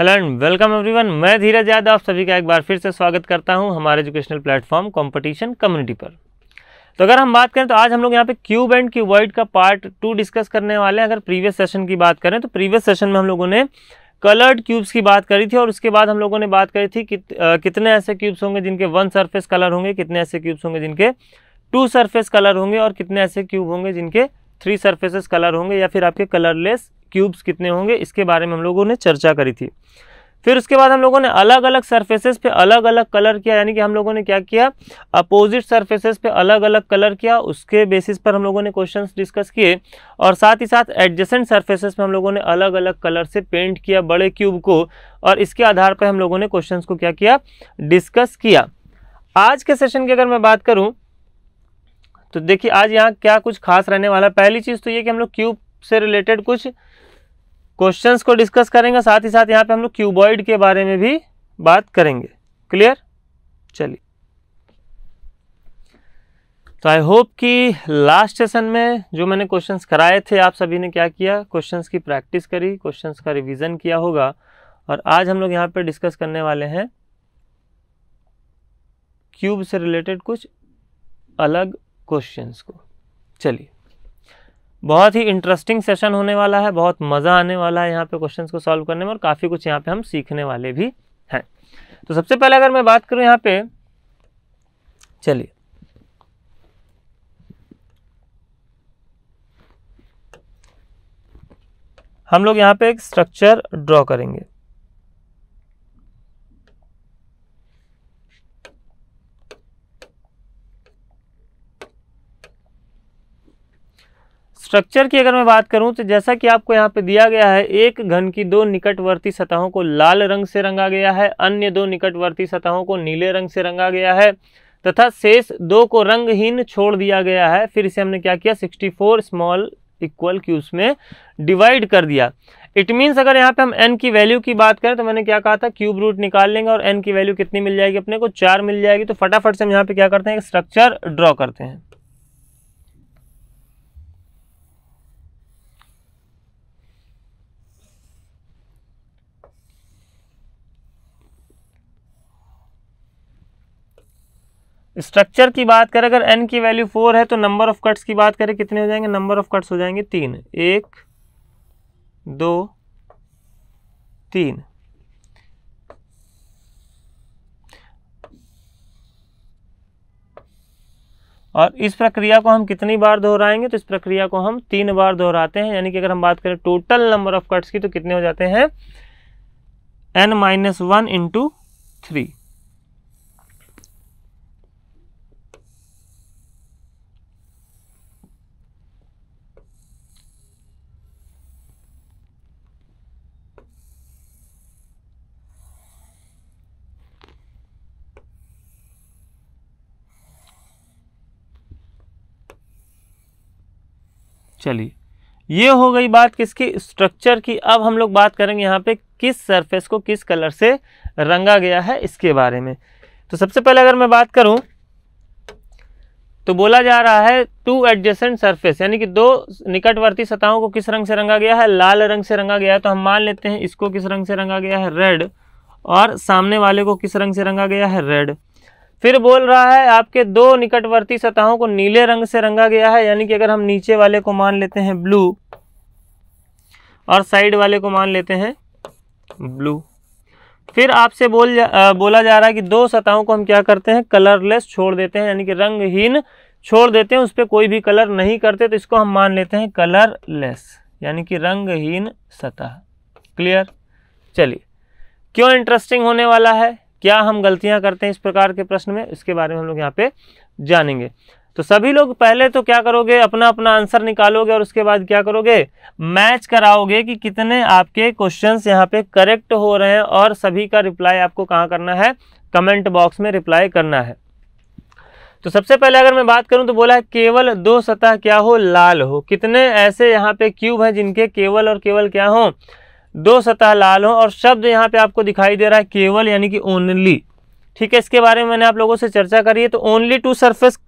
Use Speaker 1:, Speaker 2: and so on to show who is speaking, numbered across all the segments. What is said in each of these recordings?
Speaker 1: hello and welcome everyone मैं धीरज यादव आप सभी का एक बार फिर से स्वागत करता हूं हमारे एजुकेशनल प्लेटफॉर्म कंपटीशन कम्युनिटी पर तो अगर हम बात करें तो आज हम लोग यहाँ पे क्यूब एंड क्यूबॉइड का पार्ट टू डिस्कस करने वाले हैं अगर प्रीवियस सेशन की बात करें तो प्रीवियस सेशन में हम लोगों ने कलर्ड क्यूब्स की बात करी थी और उसके बाद हम लोगों ने बात करी थी कि आ, कितने ऐसे क्यूब्स होंगे जिनके वन सरफेस कलर होंगे कितने ऐसे क्यूब्स होंगे जिनके टू सरफेस कलर होंगे और कितने ऐसे क्यूब होंगे जिनके थ्री सर्फेसेस कलर होंगे या फिर आपके कलरलेस क्यूब्स कितने होंगे इसके बारे में हम लोगों ने चर्चा करी थी फिर उसके बाद हम लोगों ने अलग अलग सर्फेसेस पे अलग अलग कलर किया यानी कि हम लोगों ने क्या किया अपोजिट सर्फेसेस पे अलग अलग कलर किया उसके बेसिस पर हम लोगों ने क्वेश्चंस डिस्कस किए और साथ ही साथ एडजेसेंट सर्फेसेस पे हम लोगों ने अलग अलग कलर से पेंट किया बड़े क्यूब को और इसके आधार पर हम लोगों ने क्वेश्चन को क्या किया डिस्कस किया आज के सेशन की अगर मैं बात करूँ तो देखिए आज यहाँ क्या कुछ खास रहने वाला पहली चीज़ तो ये कि हम लोग क्यूब से रिलेटेड कुछ क्वेश्चंस को डिस्कस करेंगे साथ ही साथ यहाँ पे हम लोग क्यूबॉइड के बारे में भी बात करेंगे क्लियर चलिए तो आई होप कि लास्ट सेशन में जो मैंने क्वेश्चंस कराए थे आप सभी ने क्या किया क्वेश्चंस की प्रैक्टिस करी क्वेश्चंस का रिवीजन किया होगा और आज हम लोग यहाँ पर डिस्कस करने वाले हैं क्यूब से रिलेटेड कुछ अलग क्वेश्चंस को चलिए बहुत ही इंटरेस्टिंग सेशन होने वाला है बहुत मज़ा आने वाला है यहाँ पे क्वेश्चंस को सॉल्व करने में और काफ़ी कुछ यहाँ पे हम सीखने वाले भी हैं तो सबसे पहले अगर मैं बात करूँ यहाँ पे चलिए हम लोग यहाँ पे एक स्ट्रक्चर ड्रॉ करेंगे स्ट्रक्चर की अगर मैं बात करूं तो जैसा कि आपको यहाँ पे दिया गया है एक घन की दो निकटवर्ती सतहों को लाल रंग से रंगा गया है अन्य दो निकटवर्ती सतहों को नीले रंग से रंगा गया है तथा शेष दो को रंगहीन छोड़ दिया गया है फिर इसे हमने क्या किया 64 स्मॉल इक्वल क्यूस में डिवाइड कर दिया इट मीन्स अगर यहाँ पे हम एन की वैल्यू की बात करें तो मैंने क्या कहा था क्यूब रूट निकाल लेंगे और एन की वैल्यू कितनी मिल जाएगी अपने को चार मिल जाएगी तो फटाफट से हम यहाँ पर क्या करते हैं स्ट्रक्चर ड्रॉ करते हैं स्ट्रक्चर की बात करें अगर एन की वैल्यू फोर है तो नंबर ऑफ कट्स की बात करें कितने हो जाएंगे नंबर ऑफ कट्स हो जाएंगे तीन एक दो तीन और इस प्रक्रिया को हम कितनी बार दोहराएंगे तो इस प्रक्रिया को हम तीन बार दोहराते हैं यानी कि अगर हम बात करें टोटल नंबर ऑफ कट्स की तो कितने हो जाते हैं n minus one into three चलिए ये हो गई बात किसकी स्ट्रक्चर की अब हम लोग बात करेंगे यहाँ पे किस सरफेस को किस कलर से रंगा गया है इसके बारे में तो सबसे पहले अगर मैं बात करूँ तो बोला जा रहा है टू एडजेसेंट सरफेस यानी कि दो निकटवर्ती सतहों को किस रंग से रंगा गया है लाल रंग से रंगा गया है तो हम मान लेते हैं इसको किस रंग से रंगा गया है रेड और सामने वाले को किस रंग से रंगा गया है रेड फिर बोल रहा है आपके दो निकटवर्ती सतहों को नीले रंग से रंगा गया है यानी कि अगर हम नीचे वाले को मान लेते हैं ब्लू और साइड वाले को मान लेते हैं ब्लू फिर आपसे बोल जा, आ, बोला जा रहा है कि दो सतहों को हम क्या करते हैं कलरलेस छोड़ देते हैं यानी कि रंगहीन छोड़ देते हैं उस पर कोई भी कलर नहीं करते तो इसको हम मान लेते हैं कलरलेस यानी कि रंगहीन सतह क्लियर चलिए क्यों इंटरेस्टिंग होने वाला है क्या हम गलतियां करते हैं इस प्रकार के प्रश्न में इसके बारे में हम लोग यहाँ पे जानेंगे तो सभी लोग पहले तो क्या करोगे अपना अपना आंसर निकालोगे और उसके बाद क्या करोगे मैच कराओगे कि कितने आपके क्वेश्चंस यहाँ पे करेक्ट हो रहे हैं और सभी का रिप्लाई आपको कहाँ करना है कमेंट बॉक्स में रिप्लाई करना है तो सबसे पहले अगर मैं बात करूं तो बोला है केवल दो सतह क्या हो लाल हो कितने ऐसे यहाँ पे क्यूब हैं जिनके केवल और केवल क्या हो दो सतह लाल हो और शब्द यहाँ पे आपको दिखाई दे रहा है केवल यानी कि ओनली ठीक है इसके बारे में मैंने आप लोगों से चर्चा करी है तो ओनली टू सरफेस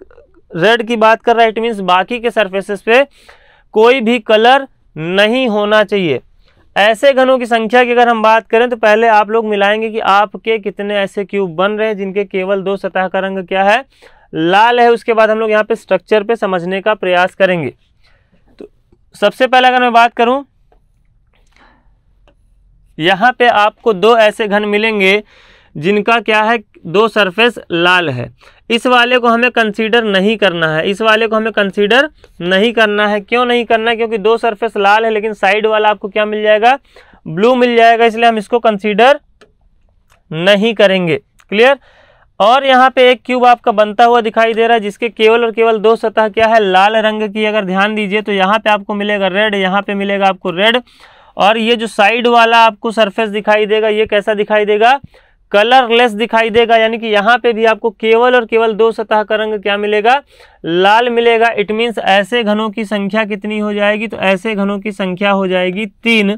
Speaker 1: रेड की बात कर रहा है इट मीन्स बाकी के सर्फेसेस पे कोई भी कलर नहीं होना चाहिए ऐसे घनों की संख्या की अगर हम बात करें तो पहले आप लोग मिलाएंगे कि आपके कितने ऐसे क्यूब बन रहे हैं जिनके केवल दो सतह का रंग क्या है लाल है उसके बाद हम लोग यहाँ पे स्ट्रक्चर पे समझने का प्रयास करेंगे तो सबसे पहले अगर मैं बात करूँ यहाँ पे आपको दो ऐसे घन मिलेंगे जिनका क्या है दो सरफेस लाल है इस वाले को हमें कंसीडर नहीं करना है इस वाले को हमें कंसीडर नहीं करना है क्यों नहीं करना है क्योंकि दो सरफेस लाल है लेकिन साइड वाला आपको क्या मिल जाएगा ब्लू मिल जाएगा इसलिए हम इसको कंसीडर नहीं करेंगे क्लियर और यहाँ पे एक क्यूब आपका बनता हुआ दिखाई दे रहा है जिसके केवल और केवल दो सतह क्या है लाल रंग की अगर ध्यान दीजिए तो यहाँ पे आपको मिलेगा रेड यहाँ पे मिलेगा आपको रेड और ये जो साइड वाला आपको सरफेस दिखाई देगा ये कैसा दिखाई देगा कलरलेस दिखाई देगा यानी कि यहाँ पे भी आपको केवल और केवल दो सतह का रंग क्या मिलेगा लाल मिलेगा इट मीन्स ऐसे घनों की संख्या कितनी हो जाएगी तो ऐसे घनों की संख्या हो जाएगी तीन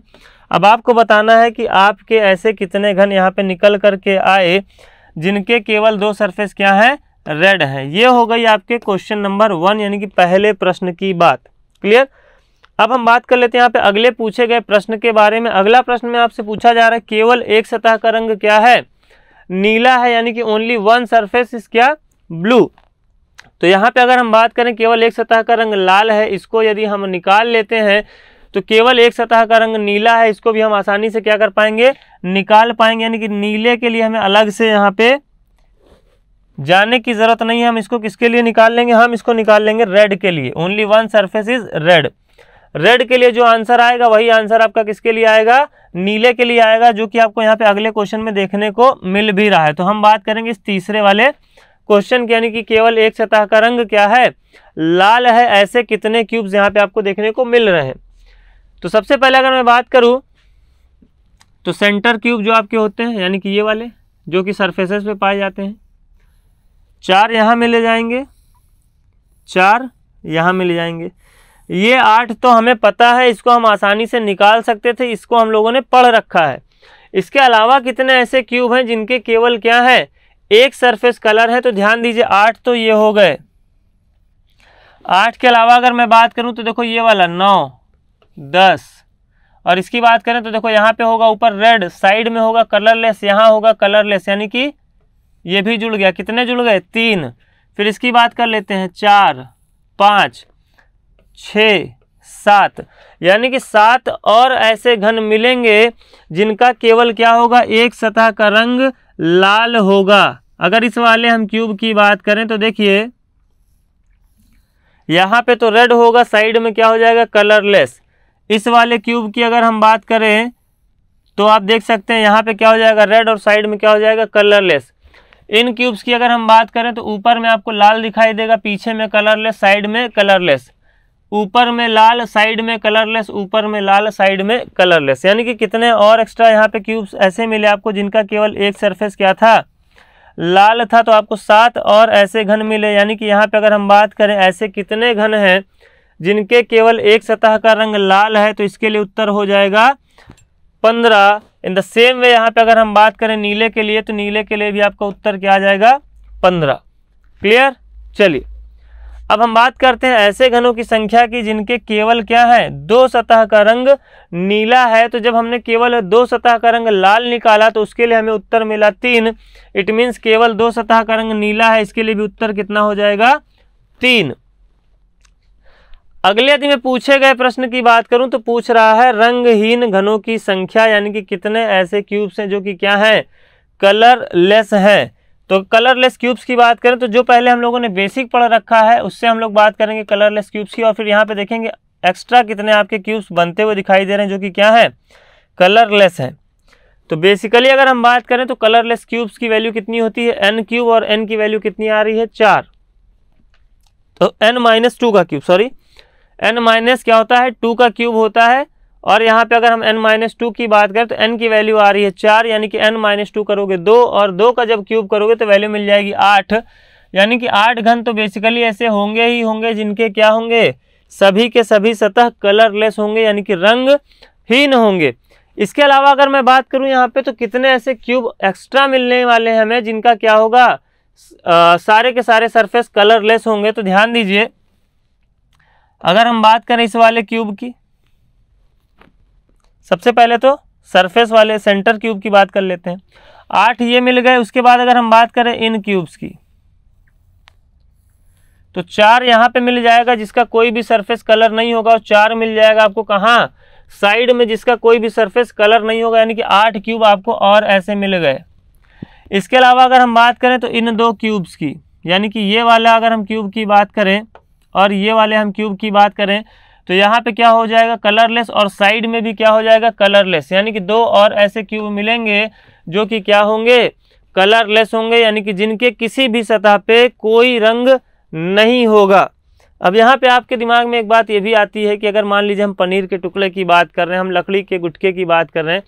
Speaker 1: अब आपको बताना है कि आपके ऐसे कितने घन यहाँ पे निकल करके आए जिनके केवल दो सरफेस क्या हैं रेड हैं ये हो गई आपके क्वेश्चन नंबर वन यानी कि पहले प्रश्न की बात क्लियर अब हम बात कर लेते हैं यहाँ पे अगले पूछे गए प्रश्न के बारे में अगला प्रश्न में आपसे पूछा जा रहा है केवल एक सतह का रंग क्या है नीला है यानी कि ओनली वन सरफेस इज क्या ब्लू तो यहाँ पे अगर हम बात करें केवल एक सतह का रंग लाल है इसको यदि हम निकाल लेते हैं तो केवल एक सतह का रंग नीला है इसको भी हम आसानी से क्या कर पाएंगे निकाल पाएंगे यानी कि नीले के लिए हमें अलग से यहाँ पे जाने की ज़रूरत नहीं है हम इसको किसके लिए निकाल लेंगे हम इसको निकाल लेंगे रेड के लिए only one surface is red red के लिए जो आंसर आएगा वही आंसर आपका किसके लिए आएगा नीले के लिए आएगा जो कि आपको यहाँ पे अगले क्वेश्चन में देखने को मिल भी रहा है तो हम बात करेंगे इस तीसरे वाले क्वेश्चन के यानी कि केवल एक सतह का रंग क्या है लाल है ऐसे कितने क्यूब्स यहाँ पे आपको देखने को मिल रहे हैं तो सबसे पहले अगर मैं बात करूँ तो सेंटर क्यूब जो आपके होते हैं यानी कि ये वाले जो कि सरफेसेस पे पाए जाते हैं चार यहाँ मिले जाएंगे चार यहाँ मिले जाएंगे ये आठ तो हमें पता है इसको हम आसानी से निकाल सकते थे इसको हम लोगों ने पढ़ रखा है इसके अलावा कितने ऐसे क्यूब हैं जिनके केवल क्या है एक सरफेस कलर है तो ध्यान दीजिए आठ तो ये हो गए आठ के अलावा अगर मैं बात करूं तो देखो ये वाला नौ दस और इसकी बात करें तो देखो यहाँ पे होगा ऊपर रेड साइड में होगा कलरलेस यहाँ होगा कलरलेस यानी कि ये भी जुड़ गया कितने जुड़ गए तीन फिर इसकी बात कर लेते हैं चार पाँच छः सात यानी कि सात और ऐसे घन मिलेंगे जिनका केवल क्या होगा एक सतह का रंग लाल होगा अगर इस वाले हम क्यूब की बात करें तो देखिए यहाँ पे तो रेड होगा साइड में क्या हो जाएगा कलरलेस इस वाले क्यूब की अगर हम बात करें तो आप देख सकते हैं यहाँ पे क्या हो जाएगा रेड और साइड में क्या हो जाएगा कलरलेस इन क्यूब्स की अगर हम बात करें तो ऊपर में आपको लाल दिखाई देगा पीछे में कलरलेस साइड में कलरलेस ऊपर में लाल साइड में कलरलेस ऊपर में लाल साइड में कलरलेस यानी कि कितने और एक्स्ट्रा यहाँ पे क्यूब्स ऐसे मिले आपको जिनका केवल एक सरफेस क्या था लाल था तो आपको सात और ऐसे घन मिले यानी कि यहाँ पे अगर हम बात करें ऐसे कितने घन हैं जिनके केवल एक सतह का रंग लाल है तो इसके लिए उत्तर हो जाएगा पंद्रह इन द सेम वे यहाँ पर अगर हम बात करें नीले के लिए तो नीले के लिए भी आपका उत्तर क्या आ जाएगा पंद्रह क्लियर चलिए अब हम बात करते हैं ऐसे घनों की संख्या की जिनके केवल क्या है दो सतह का रंग नीला है तो जब हमने केवल दो सतह का रंग लाल निकाला तो उसके लिए हमें उत्तर मिला तीन इट मीन्स केवल दो सतह का रंग नीला है इसके लिए भी उत्तर कितना हो जाएगा तीन अगले यदि मैं पूछे गए प्रश्न की बात करूं तो पूछ रहा है रंगहीन घनों की संख्या यानी कि कितने ऐसे क्यूब्स हैं जो कि क्या हैं कलरलेस हैं तो कलरलेस क्यूब्स की बात करें तो जो पहले हम लोगों ने बेसिक पढ़ रखा है उससे हम लोग बात करेंगे कलरलेस क्यूब्स की और फिर यहाँ पे देखेंगे एक्स्ट्रा कितने आपके क्यूब्स बनते हुए दिखाई दे रहे हैं जो कि क्या है कलरलेस हैं तो बेसिकली अगर हम बात करें तो कलरलेस क्यूब्स की वैल्यू कितनी होती है एन क्यूब और एन की वैल्यू कितनी आ रही है चार तो एन माइनस टू का क्यूब सॉरी एन माइनस क्या होता है टू का क्यूब होता है और यहाँ पे अगर हम n माइनस टू की बात करें तो n की वैल्यू आ रही है चार यानी कि n माइनस टू करोगे दो और दो का जब क्यूब करोगे तो वैल्यू मिल जाएगी आठ यानी कि आठ घन तो बेसिकली ऐसे होंगे ही होंगे जिनके क्या होंगे सभी के सभी सतह कलरलेस होंगे यानी कि रंग ही न होंगे इसके अलावा अगर मैं बात करूँ यहाँ पर तो कितने ऐसे क्यूब एक्स्ट्रा मिलने वाले हैं हमें जिनका क्या होगा आ, सारे के सारे सरफेस कलरलेस होंगे तो ध्यान दीजिए अगर हम बात करें इस वाले क्यूब की सबसे पहले तो सरफेस वाले सेंटर क्यूब की बात कर लेते हैं आठ ये मिल गए उसके बाद अगर हम बात करें इन क्यूब्स की तो चार यहाँ पे मिल जाएगा जिसका कोई भी सरफेस कलर नहीं होगा और चार मिल जाएगा आपको कहाँ साइड में जिसका कोई भी सरफेस कलर नहीं होगा यानी कि आठ क्यूब आपको और ऐसे मिल गए इसके अलावा अगर हम बात करें तो इन दो क्यूब्स की यानी कि ये वाला अगर हम क्यूब की बात करें और ये वाले हम क्यूब की बात करें तो यहाँ पे क्या हो जाएगा कलरलेस और साइड में भी क्या हो जाएगा कलरलेस यानी कि दो और ऐसे क्यूब मिलेंगे जो कि क्या होंगे कलरलेस होंगे यानी कि जिनके किसी भी सतह पे कोई रंग नहीं होगा अब यहाँ पे आपके दिमाग में एक बात ये भी आती है कि अगर मान लीजिए हम पनीर के टुकड़े की बात कर रहे हैं हम लकड़ी के गुटके की बात कर रहे हैं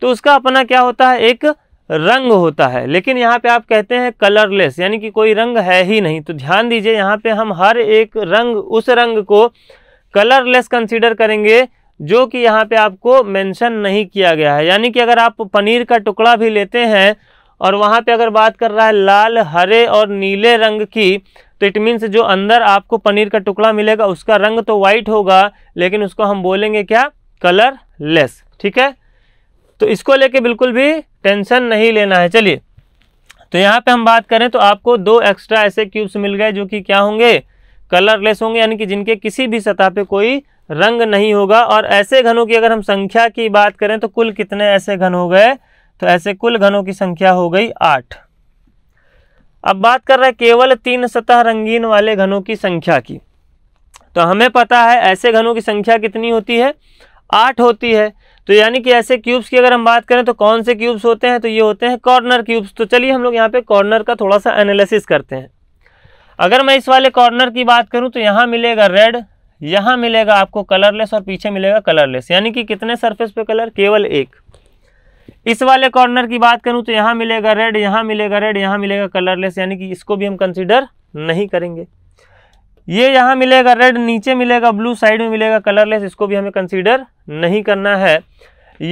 Speaker 1: तो उसका अपना क्या होता है एक रंग होता है लेकिन यहाँ पे आप कहते हैं कलरलेस यानी कि कोई रंग है ही नहीं तो ध्यान दीजिए यहाँ पे हम हर एक रंग उस रंग को कलरलेस कंसीडर करेंगे जो कि यहाँ पे आपको मेंशन नहीं किया गया है यानी कि अगर आप पनीर का टुकड़ा भी लेते हैं और वहाँ पे अगर बात कर रहा है लाल हरे और नीले रंग की तो इट मीन्स जो अंदर आपको पनीर का टुकड़ा मिलेगा उसका रंग तो वाइट होगा लेकिन उसको हम बोलेंगे क्या कलर लेस ठीक है तो इसको लेके बिल्कुल भी टेंशन नहीं लेना है चलिए तो यहाँ पे हम बात करें तो आपको दो एक्स्ट्रा ऐसे क्यूब्स मिल गए जो कि क्या होंगे कलरलेस होंगे यानी कि जिनके किसी भी सतह पे कोई रंग नहीं होगा और ऐसे घनों की अगर हम संख्या की बात करें तो कुल कितने ऐसे घन हो गए तो ऐसे कुल घनों की संख्या हो गई आठ अब बात कर रहे हैं केवल तीन सतह रंगीन वाले घनों की संख्या की तो हमें पता है ऐसे घनों की संख्या कितनी होती है आठ होती है तो यानी कि ऐसे क्यूब्स की अगर हम बात करें तो कौन से क्यूब्स होते हैं तो ये होते हैं कॉर्नर क्यूब्स तो चलिए हम लोग यहाँ पे कॉर्नर का थोड़ा सा एनालिसिस करते हैं अगर मैं इस वाले कॉर्नर की बात करूँ तो यहाँ मिलेगा रेड यहाँ मिलेगा आपको कलरलेस और पीछे मिलेगा कलरलेस यानी कि कितने सरफेस पे कलर केवल एक इस वाले कॉर्नर की बात करूं तो यहाँ मिलेगा रेड यहाँ मिलेगा रेड यहाँ मिलेगा कलरलेस यानी कि इसको भी हम कंसिडर नहीं करेंगे ये यहाँ मिलेगा रेड नीचे मिलेगा ब्लू साइड में मिलेगा कलरलेस इसको भी हमें कंसिडर नहीं करना है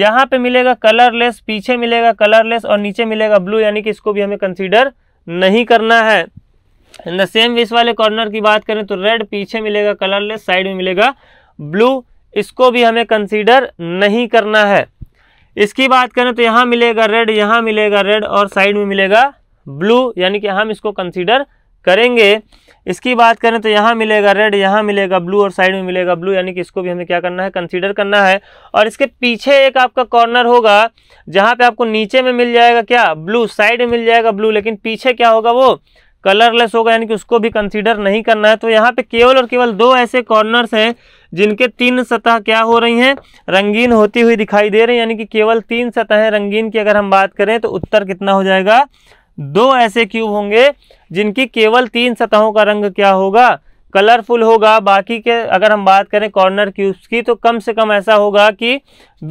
Speaker 1: यहाँ पे मिलेगा कलरलेस पीछे मिलेगा कलरलेस और नीचे मिलेगा ब्लू यानी कि इसको भी हमें कंसिडर नहीं करना है इन द सेम विश वाले कॉर्नर की बात करें तो रेड पीछे मिलेगा कलरलेस साइड में मिलेगा ब्लू इसको भी हमें कंसीडर नहीं करना है इसकी बात करें तो यहाँ मिलेगा रेड यहाँ मिलेगा रेड और साइड में मिलेगा ब्लू यानी कि हम इसको कंसीडर करेंगे इसकी बात करें तो यहाँ मिलेगा रेड यहाँ मिलेगा ब्लू और साइड में मिलेगा ब्लू यानी कि इसको भी हमें क्या करना है कंसीडर करना है और इसके पीछे एक आपका कॉर्नर होगा जहाँ पे आपको नीचे में मिल जाएगा क्या ब्लू साइड में मिल जाएगा ब्लू लेकिन पीछे क्या होगा वो कलरलेस होगा यानी कि उसको भी कंसीडर नहीं करना है तो यहाँ पे केवल और केवल दो ऐसे कॉर्नर्स हैं जिनके तीन सतह क्या हो रही हैं रंगीन होती हुई दिखाई दे रही है यानी कि केवल तीन सतहें रंगीन की अगर हम बात करें तो उत्तर कितना हो जाएगा दो ऐसे क्यूब होंगे जिनकी केवल तीन सतहों का रंग क्या होगा कलरफुल होगा बाकी के अगर हम बात करें कॉर्नर क्यूब्स की तो कम से कम ऐसा होगा कि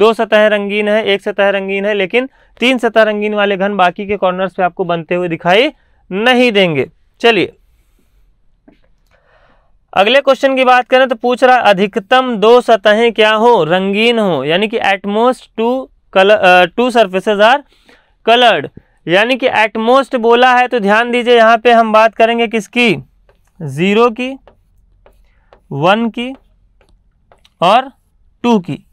Speaker 1: दो सतह रंगीन है एक सतह रंगीन है लेकिन तीन सतह रंगीन वाले घन बाकी के कॉर्नर्स पे आपको बनते हुए दिखाई नहीं देंगे चलिए अगले क्वेश्चन की बात करें तो पूछ रहा अधिकतम दो सतहें क्या हो रंगीन हो यानी कि at most two colour two surfaces are coloured यानी कि एटमोस्ट बोला है तो ध्यान दीजिए यहाँ पे हम बात करेंगे किसकी ज़ीरो की वन की और टू की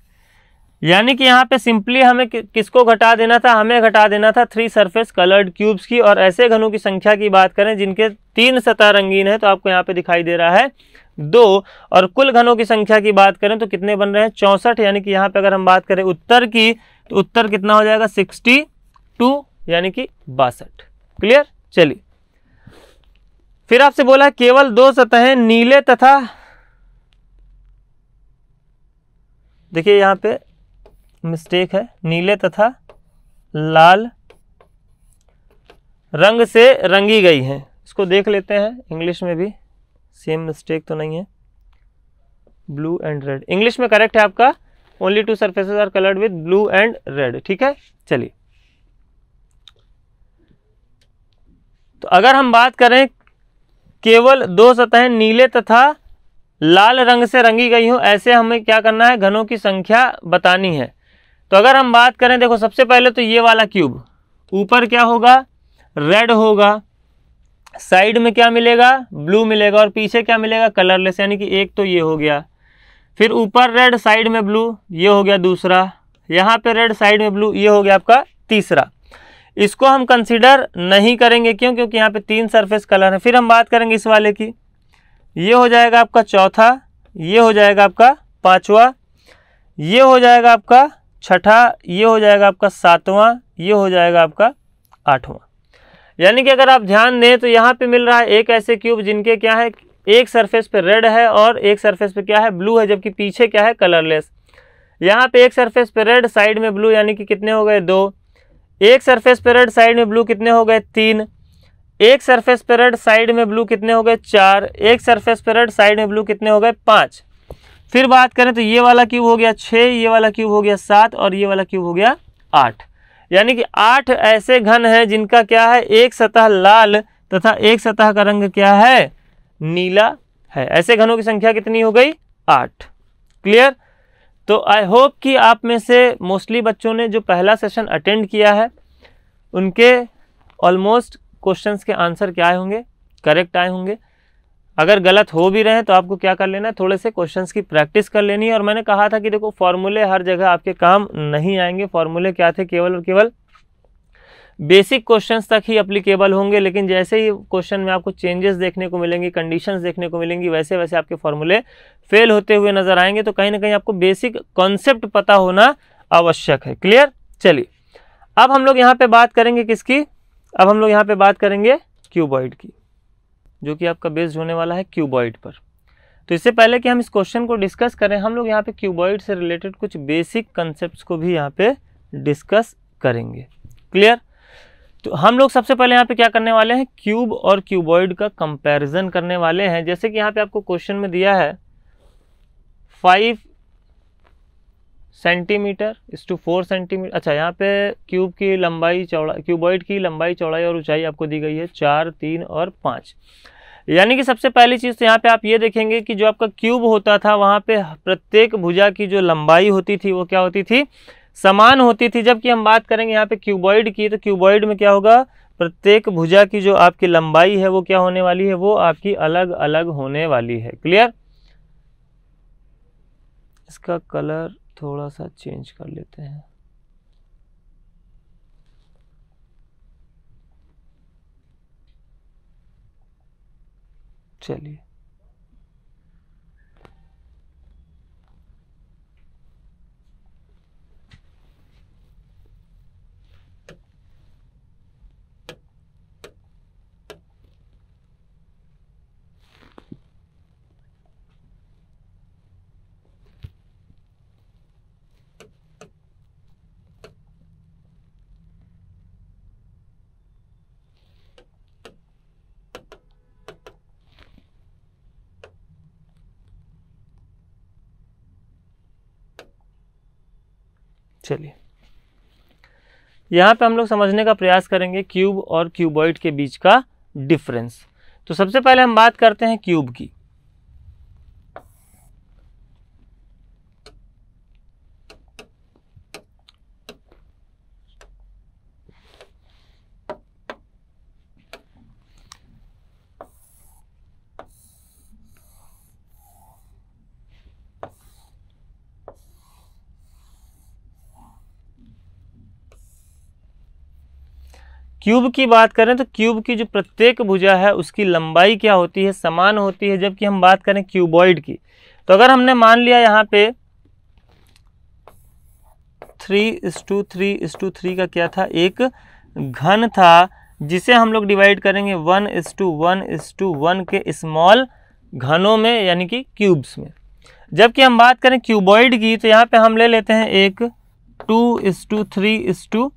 Speaker 1: यानी कि यहाँ पे सिंपली हमें कि, किसको घटा देना था हमें घटा देना था थ्री सरफेस कलर्ड क्यूब्स की और ऐसे घनों की संख्या की बात करें जिनके तीन सतह रंगीन है तो आपको यहाँ पे दिखाई दे रहा है दो और कुल घनों की संख्या की बात करें तो कितने बन रहे हैं चौंसठ यानी कि यहाँ पे अगर हम बात करें उत्तर की तो उत्तर कितना हो जाएगा सिक्सटी टू यानी कि बासठ क्लियर चलिए फिर आपसे बोला केवल दो सतहें नीले तथा देखिए यहाँ पे मिस्टेक है नीले तथा लाल रंग से रंगी गई हैं इसको देख लेते हैं इंग्लिश में भी सेम मिस्टेक तो नहीं है ब्लू एंड रेड इंग्लिश में करेक्ट है आपका only two surfaces are coloured with blue and red ठीक है चलिए तो अगर हम बात करें केवल दो सतहें नीले तथा लाल रंग से रंगी गई हूँ ऐसे हमें क्या करना है घनों की संख्या बतानी है तो अगर हम बात करें देखो सबसे पहले तो ये वाला क्यूब ऊपर क्या होगा रेड होगा साइड में क्या मिलेगा ब्लू मिलेगा और पीछे क्या मिलेगा कलरलेस यानी कि एक तो ये हो गया फिर ऊपर रेड साइड में ब्लू ये हो गया दूसरा यहाँ पे रेड साइड में ब्लू ये हो गया आपका तीसरा इसको हम कंसिडर नहीं करेंगे क्यों क्योंकि यहाँ पे तीन सरफेस कलर हैं फिर हम बात करेंगे इस वाले की ये हो जाएगा आपका चौथा ये हो जाएगा आपका पाँचवा ये हो जाएगा आपका छठा ये हो जाएगा आपका सातवां ये हो जाएगा आपका आठवां यानी कि अगर आप ध्यान दें तो यहाँ पे मिल रहा है एक ऐसे क्यूब जिनके क्या है एक सरफेस पे रेड है और एक सरफेस पे क्या है ब्लू है जबकि पीछे क्या है कलरलेस यहाँ पे एक सरफेस पे रेड साइड में ब्लू यानी कि कितने हो गए दो एक सरफेस पे रेड साइड में ब्लू कितने हो गए तीन एक सरफेस पे रेड साइड में ब्लू कितने हो गए चार एक सरफेस पे रेड साइड में ब्लू कितने हो गए पाँच फिर बात करें तो ये वाला क्यूब हो गया छः ये वाला क्यूब हो गया सात और ये वाला क्यूब हो गया आठ यानी कि आठ ऐसे घन हैं जिनका क्या है एक सतह लाल तथा एक सतह का रंग क्या है नीला है ऐसे घनों की संख्या कितनी हो गई आठ क्लियर तो आई होप कि आप में से मोस्टली बच्चों ने जो पहला सेशन अटेंड किया है उनके ऑलमोस्ट क्वेश्चंस के आंसर क्या आए होंगे करेक्ट आए होंगे अगर गलत हो भी रहे हैं तो आपको क्या कर लेना है थोड़े से क्वेश्चंस की प्रैक्टिस कर लेनी है और मैंने कहा था कि देखो फॉर्मूले हर जगह आपके काम नहीं आएंगे फॉर्मूले क्या थे केवल और केवल बेसिक क्वेश्चंस तक ही अप्लीकेबल होंगे लेकिन जैसे ही क्वेश्चन में आपको चेंजेस देखने को मिलेंगी कंडीशंस देखने को मिलेंगी वैसे वैसे आपके फॉर्मूले फेल होते हुए नजर आएंगे तो कहीं ना कहीं आपको बेसिक कॉन्सेप्ट पता होना आवश्यक है क्लियर चलिए अब हम लोग यहाँ पे बात करेंगे किसकी अब हम लोग यहाँ पे बात करेंगे क्यूबॉइड की जो कि आपका बेस्ड होने वाला है क्यूबॉइड पर तो इससे पहले कि हम इस क्वेश्चन को डिस्कस करें हम लोग यहाँ पे क्यूबॉइड से रिलेटेड कुछ बेसिक कंसेप्ट को भी यहाँ पे डिस्कस करेंगे क्लियर तो हम लोग सबसे पहले यहाँ पे क्या करने वाले हैं क्यूब और क्यूबॉइड का कंपैरिजन करने वाले हैं जैसे कि यहाँ पे आपको क्वेश्चन में दिया है five centimetre is to four centimetre अच्छा यहाँ पे क्यूब की लंबाई चौड़ा क्यूबॉइड की लंबाई चौड़ाई और ऊंचाई आपको दी गई है चार तीन और पाँच यानी कि सबसे पहली चीज़ तो यहाँ पे आप ये देखेंगे कि जो आपका क्यूब होता था वहाँ पे प्रत्येक भुजा की जो लंबाई होती थी वो क्या होती थी समान होती थी जबकि हम बात करेंगे यहाँ पे क्यूबॉइड की तो क्यूबॉइड में क्या होगा प्रत्येक भुजा की जो आपकी लंबाई है वो क्या होने वाली है वो आपकी अलग अलग होने वाली है क्लियर इसका कलर थोड़ा सा चेंज कर लेते हैं चलिए चलिए यहाँ पे हम लोग समझने का प्रयास करेंगे क्यूब और क्यूबॉइड के बीच का डिफरेंस तो सबसे पहले हम बात करते हैं क्यूब की क्यूब की बात करें तो क्यूब की जो प्रत्येक भुजा है उसकी लंबाई क्या होती है समान होती है जबकि हम बात करें क्यूबॉइड की तो अगर हमने मान लिया यहाँ पे three is to three is to three का क्या था एक घन था जिसे हम लोग डिवाइड करेंगे one is to one is to one के स्मॉल घनों में यानी कि क्यूब्स में जबकि हम बात करें क्यूबॉइड की तो यहाँ पे हम ले लेते हैं एक two is to three is to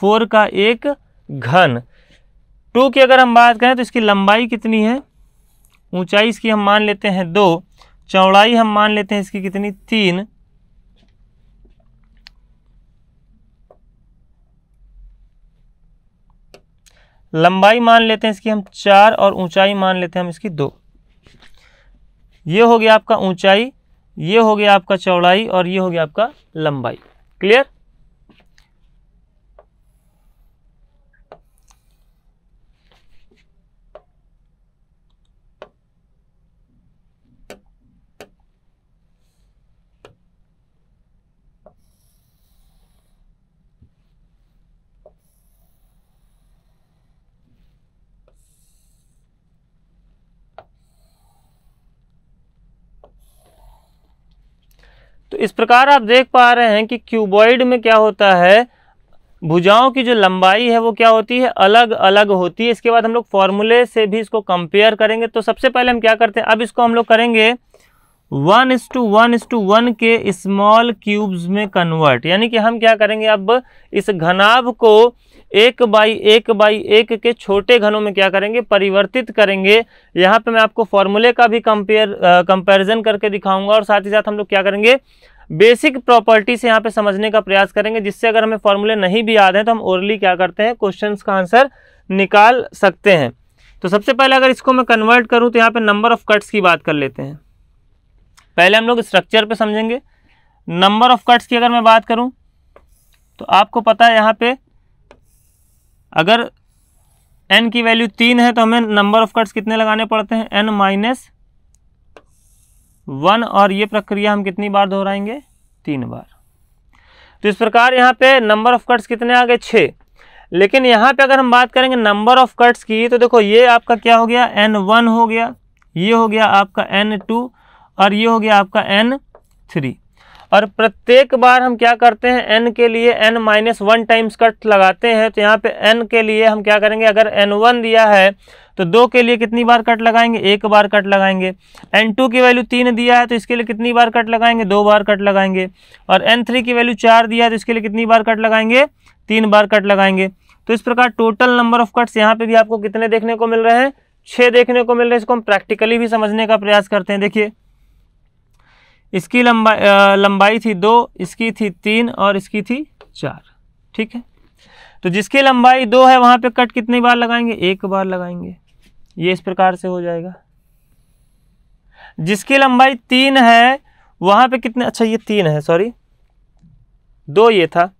Speaker 1: four का एक घन टू की अगर हम बात करें तो इसकी लंबाई कितनी है ऊंचाई इसकी हम मान लेते हैं दो चौड़ाई हम मान लेते हैं इसकी कितनी तीन लंबाई मान लेते हैं इसकी हम चार और ऊंचाई मान लेते हैं हम इसकी दो ये हो गया आपका ऊंचाई ये हो गया आपका चौड़ाई और ये हो गया आपका लंबाई क्लियर तो इस प्रकार आप देख पा रहे हैं कि क्यूबॉइड में क्या होता है भुजाओं की जो लंबाई है वो क्या होती है अलग अलग होती है इसके बाद हम लोग फॉर्मूले से भी इसको कंपेयर करेंगे तो सबसे पहले हम क्या करते हैं अब इसको हम लोग करेंगे one is to one is to one के स्मॉल क्यूब्स में कन्वर्ट यानी कि हम क्या करेंगे अब इस घनाभ को एक बाई एक बाई एक के छोटे घनों में क्या करेंगे परिवर्तित करेंगे यहाँ पे मैं आपको फॉर्मूले का भी कंपेयर कंपैरिजन करके दिखाऊंगा और साथ ही साथ हम लोग क्या करेंगे बेसिक प्रॉपर्टी से यहाँ पे समझने का प्रयास करेंगे जिससे अगर हमें फॉर्मूले नहीं भी याद हैं तो हम ओरली क्या करते हैं क्वेश्चन का आंसर निकाल सकते हैं तो सबसे पहले अगर इसको मैं कन्वर्ट करूँ तो यहाँ पर नंबर ऑफ कट्स की बात कर लेते हैं पहले हम लोग स्ट्रक्चर पर समझेंगे नंबर ऑफ कट्स की अगर मैं बात करूँ तो आपको पता है यहाँ पर अगर एन की वैल्यू तीन है तो हमें नंबर ऑफ कट्स कितने लगाने पड़ते हैं एन माइनस वन और ये प्रक्रिया हम कितनी बार दोहराएंगे तीन बार तो इस प्रकार यहाँ पे नंबर ऑफ कट्स कितने आ गए छः लेकिन यहाँ पे अगर हम बात करेंगे नंबर ऑफ कट्स की तो देखो ये आपका क्या हो गया एन वन हो गया ये हो गया आपका एन टू और ये हो गया आपका एन थ्री और प्रत्येक बार हम क्या करते हैं एन के लिए n minus one times cut लगाते हैं तो यहाँ पे एन के लिए हम क्या करेंगे अगर एन वन दिया है तो दो के लिए कितनी बार कट लगाएंगे एक बार कट लगाएंगे एन टू की वैल्यू तीन दिया है तो इसके लिए कितनी बार कट लगाएंगे दो बार कट लगाएंगे और एन थ्री की वैल्यू चार दिया है तो इसके लिए कितनी बार कट लगाएंगे तीन बार कट लगाएंगे तो इस प्रकार टोटल नंबर ऑफ कट्स यहाँ पे भी आपको कितने देखने को मिल रहे हैं छः देखने को मिल रहे हैं इसको हम प्रैक्टिकली भी समझने का प्रयास करते हैं देखिए इसकी लंबाई लंबाई थी दो इसकी थी तीन और इसकी थी चार ठीक है तो जिसकी लंबाई दो है वहां पे कट कितनी बार लगाएंगे एक बार लगाएंगे ये इस प्रकार से हो जाएगा जिसकी लंबाई तीन है वहां पे कितने अच्छा ये तीन है सॉरी दो ये था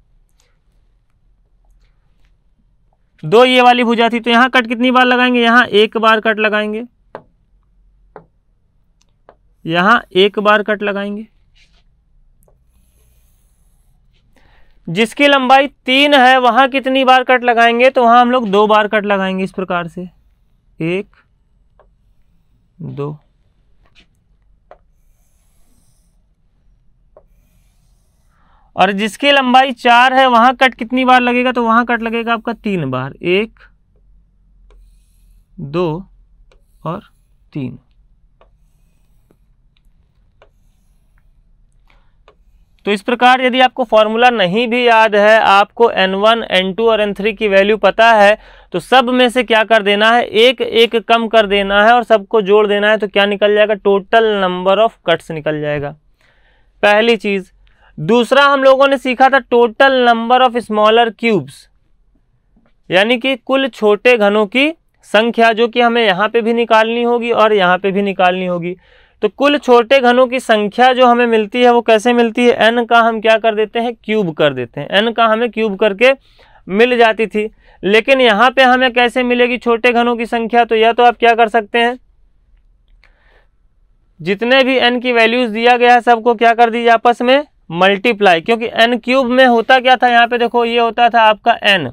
Speaker 1: दो ये वाली भुजा थी तो यहां कट कितनी बार लगाएंगे यहाँ एक बार कट लगाएंगे यहां एक बार कट लगाएंगे जिसकी लंबाई तीन है वहां कितनी बार कट लगाएंगे तो वहां हम लोग दो बार कट लगाएंगे इस प्रकार से एक दो और जिसकी लंबाई चार है वहां कट कितनी बार लगेगा तो वहां कट लगेगा आपका तीन बार एक दो और तीन तो इस प्रकार यदि आपको फॉर्मूला नहीं भी याद है आपको n1, n2 और n3 की वैल्यू पता है तो सब में से क्या कर देना है एक एक कम कर देना है और सबको जोड़ देना है तो क्या निकल जाएगा टोटल नंबर ऑफ कट्स निकल जाएगा पहली चीज़ दूसरा हम लोगों ने सीखा था total number of smaller cubes यानी कि कुल छोटे घनों की संख्या जो कि हमें यहाँ पे भी निकालनी होगी और यहाँ पे भी निकालनी होगी तो कुल छोटे घनों की संख्या जो हमें मिलती है वो कैसे मिलती है एन का हम क्या कर देते हैं क्यूब कर देते हैं एन का हमें क्यूब करके मिल जाती थी लेकिन यहाँ पे हमें कैसे मिलेगी छोटे घनों की संख्या तो यह तो आप क्या कर सकते हैं जितने भी एन की वैल्यूज़ दिया गया है सबको क्या कर दीजिए आपस में मल्टीप्लाई क्योंकि एन क्यूब में होता क्या था यहाँ पे देखो ये होता था आपका एन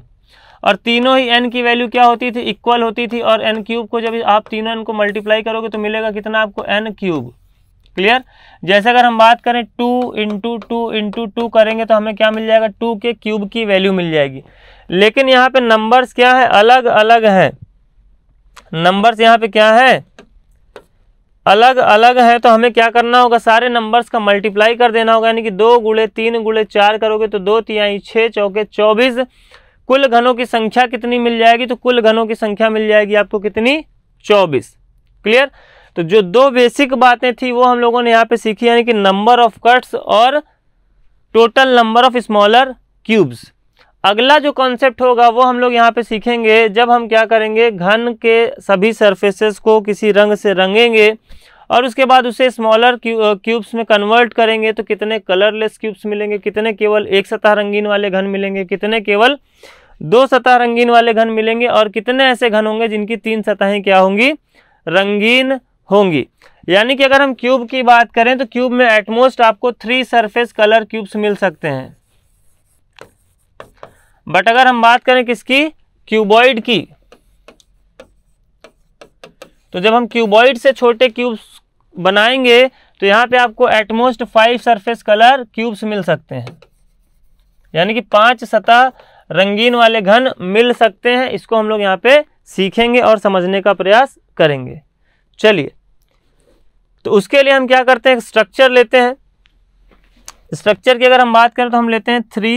Speaker 1: और तीनों ही एन की वैल्यू क्या होती थी इक्वल होती थी और एन क्यूब को जब आप तीनों एन को मल्टीप्लाई करोगे तो मिलेगा कितना आपको एन क्यूब क्लियर जैसे अगर हम बात करें two into two into two करेंगे तो हमें क्या मिल जाएगा टू के क्यूब की वैल्यू मिल जाएगी लेकिन यहाँ पे नंबर्स क्या है अलग अलग है नंबर्स यहाँ पे क्या है अलग अलग है तो हमें क्या करना होगा सारे नंबर्स का मल्टीप्लाई कर देना होगा यानी कि दो गुड़े तीन गुड़े चार करोगे तो दो तिहाई छः चौके चौबीस कुल घनों की संख्या कितनी मिल जाएगी तो कुल घनों की संख्या मिल जाएगी आपको कितनी चौबीस क्लियर तो जो दो बेसिक बातें थी वो हम लोगों ने यहाँ पे सीखी यानी कि नंबर ऑफ कट्स और total number of smaller cubes अगला जो कॉन्सेप्ट होगा वो हम लोग यहाँ पे सीखेंगे जब हम क्या करेंगे घन के सभी सरफेसेस को किसी रंग से रंगेंगे और उसके बाद उसे स्मॉलर क्यूब्स में कन्वर्ट करेंगे तो कितने कलरलेस क्यूब्स मिलेंगे कितने केवल एक सतह रंगीन वाले घन मिलेंगे कितने केवल दो सतह रंगीन वाले घन मिलेंगे और कितने ऐसे घन होंगे जिनकी तीन सतहें क्या होंगी रंगीन होंगी यानी कि अगर हम क्यूब की बात करें तो क्यूब में एटमोस्ट आपको थ्री सरफेस कलर क्यूब्स मिल सकते हैं बट अगर हम बात करें किसकी क्यूबॉइड की तो जब हम क्यूबॉइड से छोटे क्यूब्स बनाएंगे तो यहां पे आपको at most five surface colour cubes मिल सकते हैं यानी कि पांच सतह रंगीन वाले घन मिल सकते हैं इसको हम लोग यहाँ पे सीखेंगे और समझने का प्रयास करेंगे चलिए तो उसके लिए हम क्या करते हैं स्ट्रक्चर लेते हैं स्ट्रक्चर की अगर हम बात करें तो हम लेते हैं three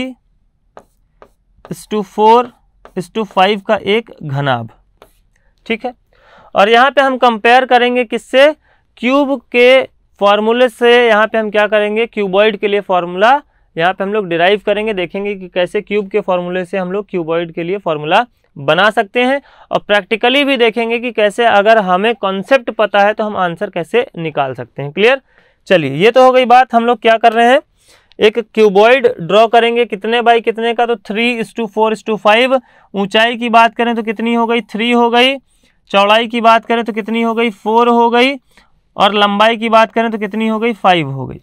Speaker 1: is to four is to five का एक घनाभ ठीक है और यहाँ पे हम कंपेयर करेंगे किससे क्यूब के फॉर्मूले से यहाँ पे हम क्या करेंगे क्यूबॉइड के लिए फॉर्मूला यहाँ पे हम लोग डिराइव करेंगे देखेंगे कि कैसे क्यूब के फॉर्मूले से हम लोग क्यूबॉइड के लिए फॉर्मूला बना सकते हैं और प्रैक्टिकली भी देखेंगे कि कैसे अगर हमें कॉन्सेप्ट पता है तो हम आंसर कैसे निकाल सकते हैं क्लियर चलिए ये तो हो गई बात हम लोग क्या कर रहे हैं एक क्यूबॉइड ड्रॉ करेंगे कितने बाई कितने का तो three is to four is to five ऊंचाई की बात करें तो कितनी हो गई थ्री हो गई चौड़ाई की बात करें तो कितनी हो गई फोर हो गई और लंबाई की बात करें तो कितनी हो गई फाइव हो गई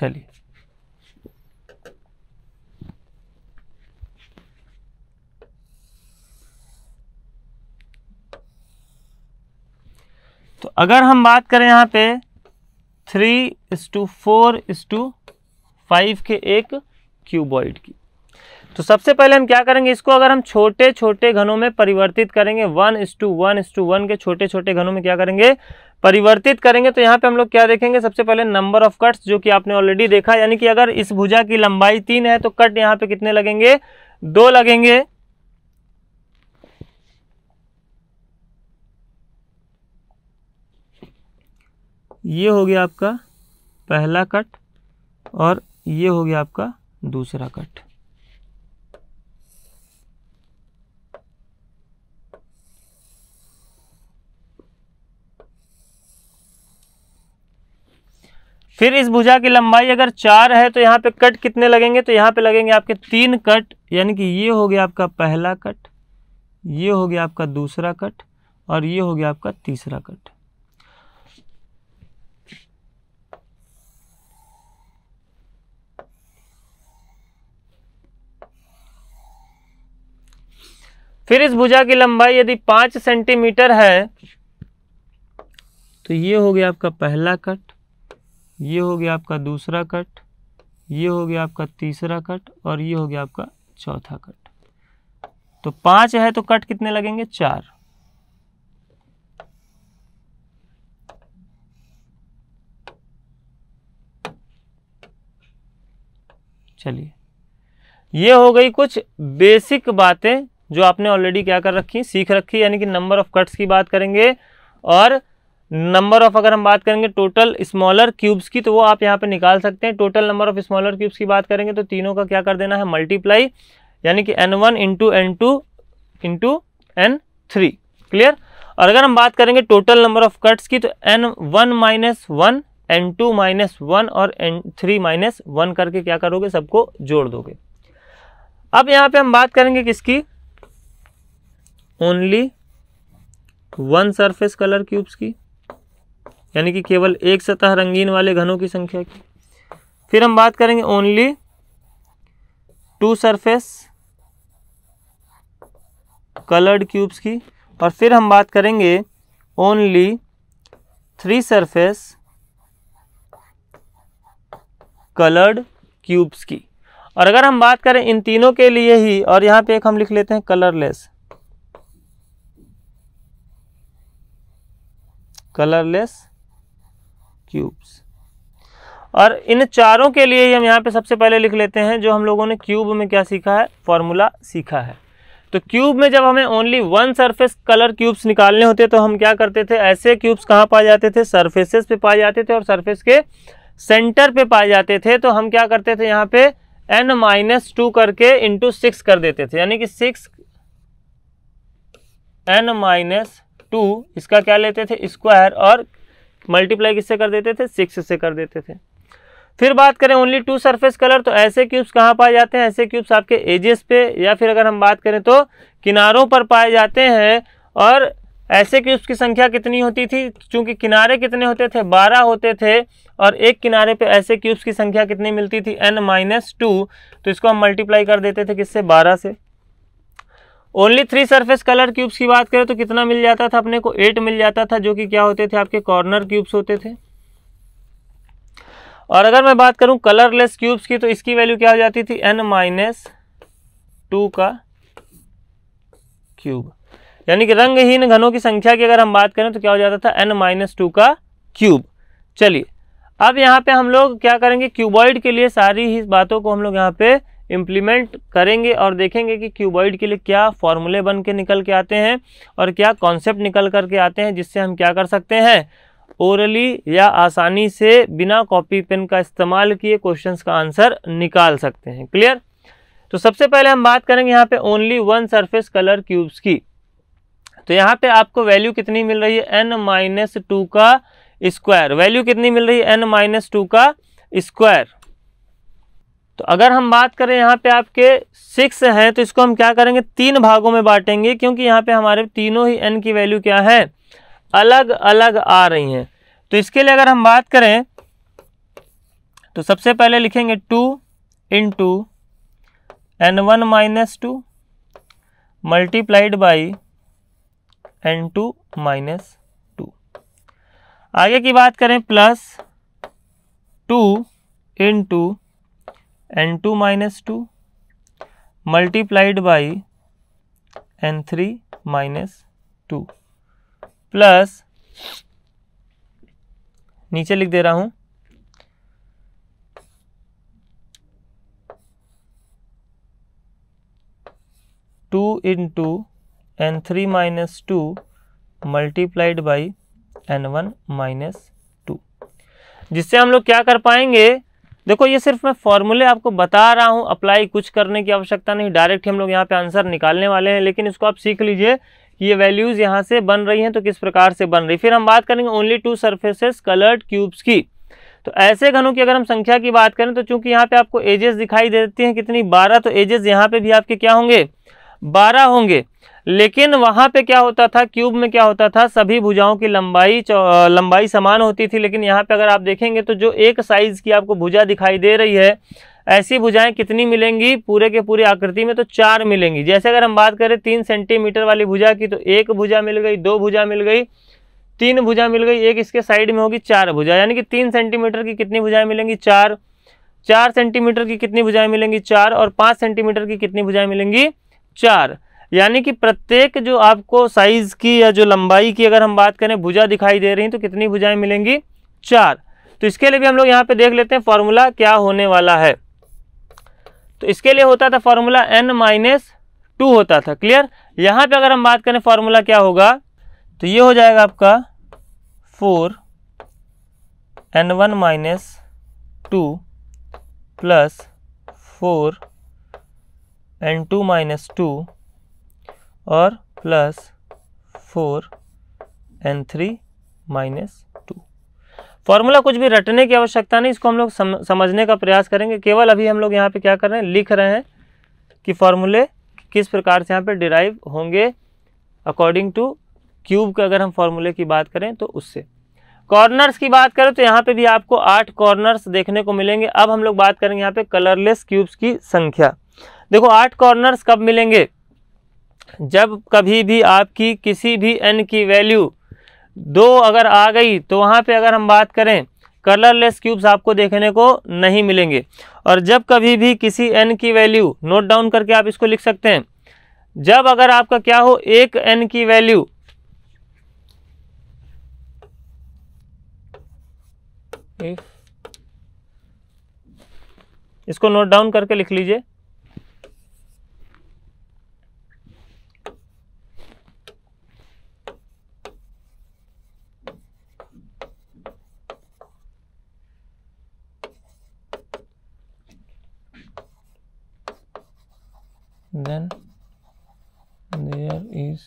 Speaker 1: चलिए तो अगर हम बात करें यहाँ पे three is to four is to five के एक क्यूबॉइड की तो सबसे पहले हम क्या करेंगे इसको अगर हम छोटे छोटे घनों में परिवर्तित करेंगे one is to one is to one के छोटे छोटे घनों में क्या करेंगे परिवर्तित करेंगे तो यहाँ पे हम लोग क्या देखेंगे सबसे पहले नंबर ऑफ कट्स जो कि आपने ऑलरेडी देखा यानी कि अगर इस भुजा की लंबाई तीन है तो कट यहाँ पे कितने लगेंगे दो लगेंगे ये हो गया आपका पहला कट और ये हो गया आपका दूसरा कट फिर इस भुजा की लंबाई अगर चार है तो यहाँ पे कट कितने लगेंगे तो यहाँ पे लगेंगे आपके तीन कट यानी कि ये हो गया आपका पहला कट ये हो गया आपका दूसरा कट और ये हो गया आपका तीसरा कट फिर इस भुजा की लंबाई यदि पांच सेंटीमीटर है तो ये हो गया आपका पहला कट ये हो गया आपका दूसरा कट ये हो गया आपका तीसरा कट और ये हो गया आपका चौथा कट तो पांच है तो कट कितने लगेंगे चार चलिए ये हो गई कुछ बेसिक बातें जो आपने ऑलरेडी क्या कर रखी सीख रखी यानी कि नंबर ऑफ कट्स की बात करेंगे और नंबर ऑफ अगर हम बात करेंगे टोटल स्मॉलर क्यूब्स की तो वो आप यहाँ पे निकाल सकते हैं total number of smaller cubes की बात करेंगे तो तीनों का क्या कर देना है मल्टीप्लाई यानी कि n one into n two into n three clear और अगर हम बात करेंगे टोटल नंबर ऑफ कट्स की तो n one minus one n two minus one और एन थ्री माइनस वन करके क्या करोगे सबको जोड़ दोगे अब यहाँ पे हम बात करेंगे किसकी only one surface colour cubes की यानी कि केवल एक सतह रंगीन वाले घनों की संख्या की फिर हम बात करेंगे only two surface coloured cubes की और फिर हम बात करेंगे only three surface coloured cubes की और अगर हम बात करें इन तीनों के लिए ही और यहाँ पे एक हम लिख लेते हैं कलरलेस कलरलेस क्यूब्स और इन चारों के लिए ही हम यहाँ पे सबसे पहले लिख लेते हैं जो हम लोगों ने क्यूब में क्या सीखा है फॉर्मूला सीखा है तो क्यूब में जब हमें only one surface colour cubes निकालने होते तो हम क्या करते थे ऐसे क्यूब्स कहाँ पाए जाते थे सरफेसेस पे पाए जाते थे और सरफेस के सेंटर पे पाए जाते थे तो हम क्या करते थे यहाँ पे एन माइनस टू करके इंटू सिक्स कर देते थे यानी कि सिक्स एन माइनस टू इसका क्या लेते थे स्क्वायर और मल्टीप्लाई किससे कर देते थे सिक्स से कर देते थे फिर बात करें ओनली टू सरफेस कलर तो ऐसे क्यूब्स कहाँ पाए जाते हैं ऐसे क्यूब्स आपके एजेस पे या फिर अगर हम बात करें तो किनारों पर पाए जाते हैं और ऐसे क्यूब्स की संख्या कितनी होती थी क्योंकि किनारे कितने होते थे बारह होते थे और एक किनारे पे ऐसे क्यूब्स की संख्या कितनी मिलती थी एन माइनस टू तो इसको हम मल्टीप्लाई कर देते थे किससे बारह से only three surface colour cubes की बात करें तो कितना मिल जाता था अपने को एट मिल जाता था जो कि क्या होते थे आपके कॉर्नर क्यूब्स होते थे और अगर मैं बात करूं कलरलेस क्यूब्स की तो इसकी वैल्यू क्या हो जाती थी एन माइनस टू का क्यूब यानी कि रंगहीन घनों की संख्या की अगर हम बात करें तो क्या हो जाता था एन माइनस टू का क्यूब चलिए अब यहाँ पे हम लोग क्या करेंगे क्यूबॉइड के लिए सारी ही बातों को हम लोग यहाँ पे इम्प्लीमेंट करेंगे और देखेंगे कि क्यूबॉइड के लिए क्या फॉर्मूले बन के निकल के आते हैं और क्या कॉन्सेप्ट निकल करके आते हैं जिससे हम क्या कर सकते हैं ओरली या आसानी से बिना कॉपी पेन का इस्तेमाल किए क्वेश्चंस का आंसर निकाल सकते हैं क्लियर तो सबसे पहले हम बात करेंगे यहाँ पे only one surface colour cubes की तो यहाँ पे आपको वैल्यू कितनी मिल रही है एन माइनस टू का स्क्वायर वैल्यू कितनी मिल रही है एन माइनस टू का स्क्वायर तो अगर हम बात करें यहाँ पे आपके सिक्स हैं तो इसको हम क्या करेंगे तीन भागों में बांटेंगे क्योंकि यहाँ पे हमारे तीनों ही एन की वैल्यू क्या है अलग अलग आ रही हैं तो इसके लिए अगर हम बात करें तो सबसे पहले लिखेंगे two in two n one minus two multiplied by n two minus two आगे की बात करें plus two in two n two minus two multiplied by n three minus two plus नीचे लिख दे रहा हूं two into n three minus two multiplied by n one minus two जिससे हम लोग क्या कर पाएंगे देखो ये सिर्फ मैं फॉर्मूले आपको बता रहा हूँ अप्लाई कुछ करने की आवश्यकता नहीं डायरेक्ट हम लोग यहाँ पे आंसर निकालने वाले हैं लेकिन इसको आप सीख लीजिए कि ये वैल्यूज़ यहाँ से बन रही हैं तो किस प्रकार से बन रही फिर हम बात करेंगे only two surfaces coloured cubes की तो ऐसे घनों की अगर हम संख्या की बात करें तो चूंकि यहाँ पे आपको एजेस दिखाई देती हैं कितनी बारह तो एजेस यहाँ पे भी आपके क्या होंगे बारह होंगे लेकिन वहाँ पे क्या होता था क्यूब में क्या होता था सभी भुजाओं की लंबाई लंबाई समान होती थी लेकिन यहाँ पे अगर आप देखेंगे तो जो एक साइज़ की आपको भुजा दिखाई दे रही है ऐसी भुजाएं कितनी मिलेंगी पूरे के पूरे आकृति में तो चार मिलेंगी जैसे अगर हम बात करें तीन सेंटीमीटर वाली भुजा की तो एक भुजा मिल गई दो भुजा मिल गई तीन भुजा मिल गई एक इसके साइड में होगी चार भुजा यानी कि तीन सेंटीमीटर की कितनी भुजाएं मिलेंगी चार चार सेंटीमीटर की कितनी भुजाएं मिलेंगी चार और पाँच सेंटीमीटर की कितनी भुजाएं मिलेंगी चार यानी कि प्रत्येक जो आपको साइज़ की या जो लंबाई की अगर हम बात करें भुजा दिखाई दे रही तो कितनी भुजाएं मिलेंगी चार तो इसके लिए भी हम लोग यहाँ पे देख लेते हैं फॉर्मूला क्या होने वाला है तो इसके लिए होता था फॉर्मूला एन माइनस टू होता था क्लियर यहाँ पे अगर हम बात करें फॉर्मूला क्या होगा तो ये हो जाएगा आपका four n one minus two plus four n two minus two और plus four n three minus two formula कुछ भी रटने की आवश्यकता नहीं इसको हम लोग सम, समझने का प्रयास करेंगे केवल अभी हम लोग यहाँ पे क्या कर रहे हैं लिख रहे हैं कि फॉर्मूले किस प्रकार से यहाँ पे डिराइव होंगे अकॉर्डिंग टू क्यूब के अगर हम फॉर्मूले की बात करें तो उससे कॉर्नर्स की बात करें तो यहाँ पे भी आपको आठ कॉर्नर्स देखने को मिलेंगे अब हम लोग बात करेंगे यहाँ पे कलरलेस क्यूब्स की संख्या देखो आठ कॉर्नर्स कब मिलेंगे जब कभी भी आपकी किसी भी एन की वैल्यू दो अगर आ गई तो वहाँ पे अगर हम बात करें कलरलेस क्यूब्स आपको देखने को नहीं मिलेंगे और जब कभी भी किसी एन की वैल्यू नोट डाउन करके आप इसको लिख सकते हैं जब अगर आपका क्या हो एक एन की वैल्यू इसको नोट डाउन करके लिख लीजिए then there is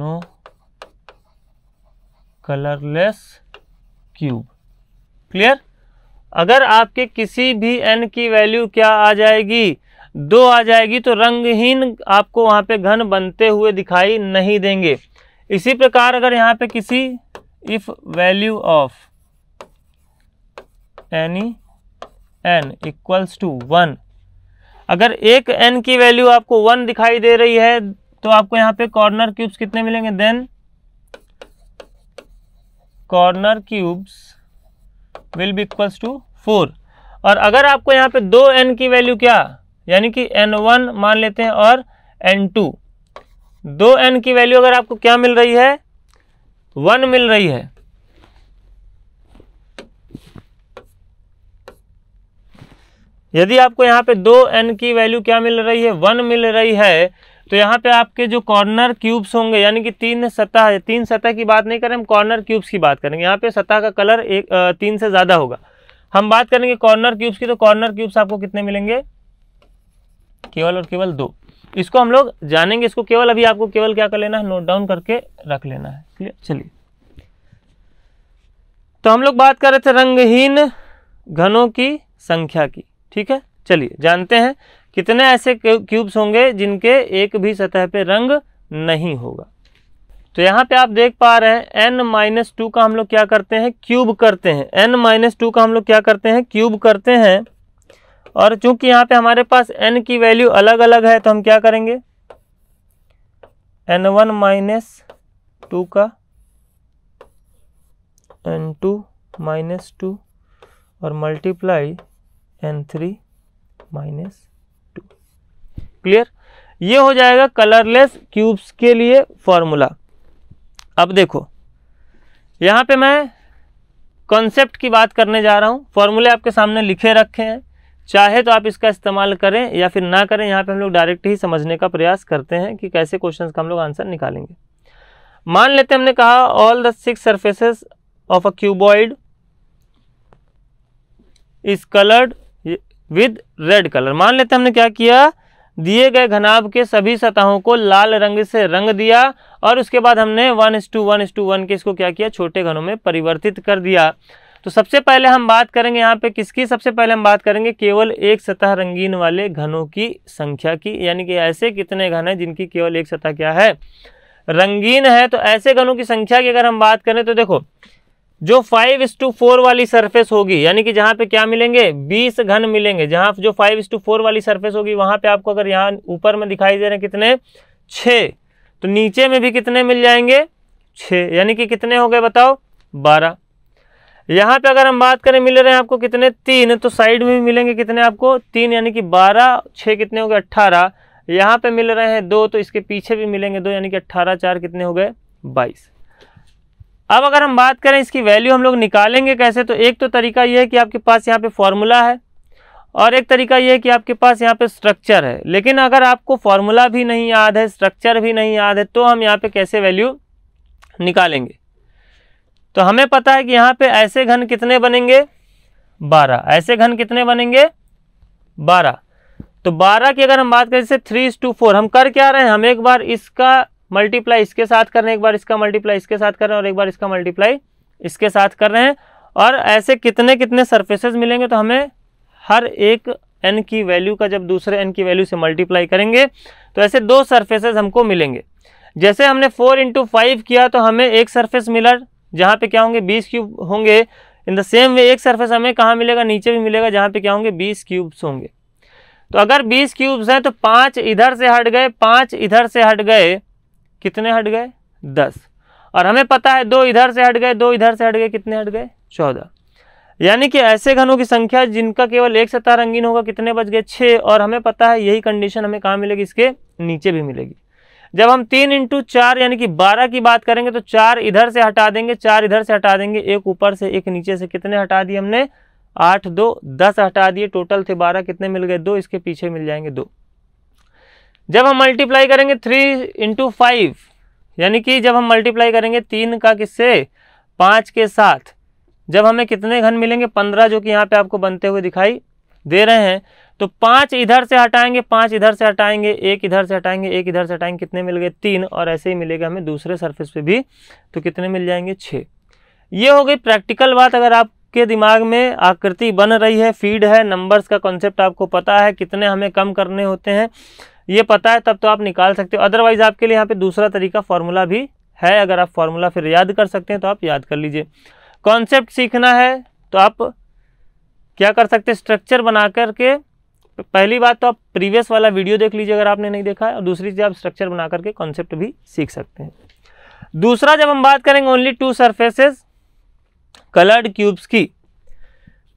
Speaker 1: no colourless cube clear अगर आपके किसी भी एन की वैल्यू क्या आ जाएगी दो आ जाएगी तो रंगहीन आपको वहां पे घन बनते हुए दिखाई नहीं देंगे इसी प्रकार अगर यहाँ पे किसी if value of any n equals to one अगर एक एन की वैल्यू आपको वन दिखाई दे रही है तो आपको यहाँ पे कॉर्नर क्यूब्स कितने मिलेंगे then corner cubes will be equals to four और अगर आपको यहाँ पे दो एन की वैल्यू क्या यानी कि एन वन मान लेते हैं और एन टू दो एन की वैल्यू अगर आपको क्या मिल रही है वन मिल रही है यदि आपको यहाँ पे दो एन की वैल्यू क्या मिल रही है वन मिल रही है तो यहाँ पे आपके जो कॉर्नर क्यूब्स होंगे यानी कि तीन सतह है तीन सतह की बात नहीं करें हम कॉर्नर क्यूब्स की बात करेंगे यहाँ पे सतह का कलर एक तीन से ज़्यादा होगा हम बात करेंगे कॉर्नर क्यूब्स की तो कॉर्नर क्यूब्स आपको कितने मिलेंगे केवल और केवल दो इसको हम लोग जानेंगे इसको केवल अभी आपको केवल क्या कर लेना है नोट डाउन करके रख लेना है क्लियर चलिए तो हम लोग बात कर रहे थे रंगहीन घनों की संख्या की ठीक है चलिए जानते हैं कितने ऐसे क्यूब्स होंगे जिनके एक भी सतह पे रंग नहीं होगा तो यहाँ पे आप देख पा रहे हैं एन माइनस टू का हम लोग क्या करते हैं क्यूब करते हैं एन माइनस टू का हम लोग क्या करते हैं क्यूब करते हैं और चूंकि यहाँ पे हमारे पास एन की वैल्यू अलग अलग है तो हम क्या करेंगे एन वन माइनस टू का एन टू माइनस टू और multiply n three minus two clear ये हो जाएगा कलरलेस क्यूब्स के लिए फॉर्मूला अब देखो यहाँ पे मैं कॉन्सेप्ट की बात करने जा रहा हूँ फॉर्मूले आपके सामने लिखे रखे हैं चाहे तो आप इसका इस्तेमाल करें या फिर ना करें यहाँ पे हम लोग डायरेक्ट ही समझने का प्रयास करते हैं कि कैसे क्वेश्चंस का हम लोग आंसर निकालेंगे मान लेते हमने कहा all the six surfaces of a cuboid is coloured with red colour मान लेते हमने क्या किया दिए गए घनाभ के सभी सतहों को लाल रंग से रंग दिया और उसके बाद हमने one is to one is to one के इसको क्या किया छोटे घनों में परिवर्तित कर दिया तो सबसे पहले हम बात करेंगे यहाँ पे किसकी सबसे पहले हम बात करेंगे केवल एक सतह रंगीन वाले घनों की संख्या की यानी कि ऐसे कितने घन हैं जिनकी केवल एक सतह क्या है रंगीन है तो ऐसे घनों की संख्या की अगर हम बात करें तो देखो जो फाइव इस टू फोर वाली सरफेस होगी यानी कि जहाँ पे क्या मिलेंगे बीस घन मिलेंगे जहाँ जो फाइव इस टू फोर वाली सरफेस होगी वहाँ पे आपको अगर यहाँ ऊपर में दिखाई दे रहे हैं कितने छः तो नीचे में भी कितने मिल जाएंगे छः यानी कि कितने हो गए बताओ बारह यहाँ पे अगर हम बात करें मिल रहे हैं आपको कितने तीन तो साइड में भी मिलेंगे कितने आपको तीन यानी कि बारह छः कितने हो गए अट्ठारह यहाँ पे मिल रहे हैं दो तो इसके पीछे भी मिलेंगे दो यानी कि अट्ठारह चार कितने हो गए बाईस अब अगर हम बात करें इसकी वैल्यू हम लोग निकालेंगे कैसे तो एक तो तरीका ये है कि आपके पास यहाँ पे फॉर्मूला है और एक तरीका ये है कि आपके पास यहाँ पे स्ट्रक्चर है लेकिन अगर आपको फॉर्मूला भी नहीं याद है स्ट्रक्चर भी नहीं याद है तो हम यहाँ पे कैसे वैल्यू निकालेंगे तो हमें पता है कि यहाँ पर ऐसे घन कितने बनेंगे बारह ऐसे घन कितने बनेंगे बारह तो बारह की अगर हम बात करें जैसे थ्री टू फोर हम कर क्या रहे हैं हम एक बार इसका मल्टीप्लाई इसके साथ कर रहे हैं एक बार इसका मल्टीप्लाई इसके साथ कर रहे हैं और एक बार इसका मल्टीप्लाई इसके साथ कर रहे हैं और ऐसे कितने कितने सर्फेसेज मिलेंगे तो हमें हर एक एन की वैल्यू का जब दूसरे एन की वैल्यू से मल्टीप्लाई करेंगे तो ऐसे दो सर्फेसेज हमको मिलेंगे जैसे हमने फोर इंटू फाइव किया तो हमें एक सर्फेस मिला जहाँ पे क्या होंगे बीस क्यूब होंगे इन द सेम वे एक सर्फेस हमें कहाँ मिलेगा नीचे भी मिलेगा जहाँ पे क्या होंगे बीस क्यूब्स होंगे तो अगर बीस क्यूब्स हैं तो पाँच इधर से हट गए पाँच इधर से हट गए कितने हट गए दस और हमें पता है दो इधर से हट गए दो इधर से हट गए कितने हट गए चौदह यानी कि ऐसे घनों की संख्या जिनका केवल एक सतह रंगीन होगा कितने बच गए छः और हमें पता है यही कंडीशन हमें कहाँ मिलेगी इसके नीचे भी मिलेगी जब हम तीन इंटू चार यानी कि बारह की बात करेंगे तो चार इधर से हटा देंगे चार इधर से हटा देंगे एक ऊपर से एक नीचे से कितने हटा दिए हमने आठ दो दस हटा दिए टोटल थे बारह कितने मिल गए दो इसके पीछे मिल जाएंगे दो जब हम मल्टीप्लाई करेंगे थ्री इंटू फाइव यानी कि जब हम मल्टीप्लाई करेंगे तीन का किससे पाँच के साथ जब हमें कितने घन मिलेंगे पंद्रह जो कि यहाँ पे आपको बनते हुए दिखाई दे रहे हैं तो पाँच इधर से हटाएंगे पाँच इधर से हटाएंगे एक इधर से हटाएंगे एक इधर से हटाएंगे कितने मिल गए तीन और ऐसे ही मिलेगा हमें दूसरे सर्फिस पर भी तो कितने मिल जाएंगे छः ये हो गई प्रैक्टिकल बात अगर आपके दिमाग में आकृति बन रही है फीड है नंबर्स का कॉन्सेप्ट आपको पता है कितने हमें कम करने होते हैं ये पता है तब तो आप निकाल सकते हो अदरवाइज़ आपके लिए यहाँ पे दूसरा तरीका फार्मूला भी है अगर आप फार्मूला फिर याद कर सकते हैं तो आप याद कर लीजिए कॉन्सेप्ट सीखना है तो आप क्या कर सकते हैं स्ट्रक्चर बना कर के पहली बात तो आप प्रीवियस वाला वीडियो देख लीजिए अगर आपने नहीं देखा है और दूसरी चीज़ आप स्ट्रक्चर बना करके कॉन्सेप्ट भी सीख सकते हैं दूसरा जब हम बात करेंगे only two surfaces coloured cubes की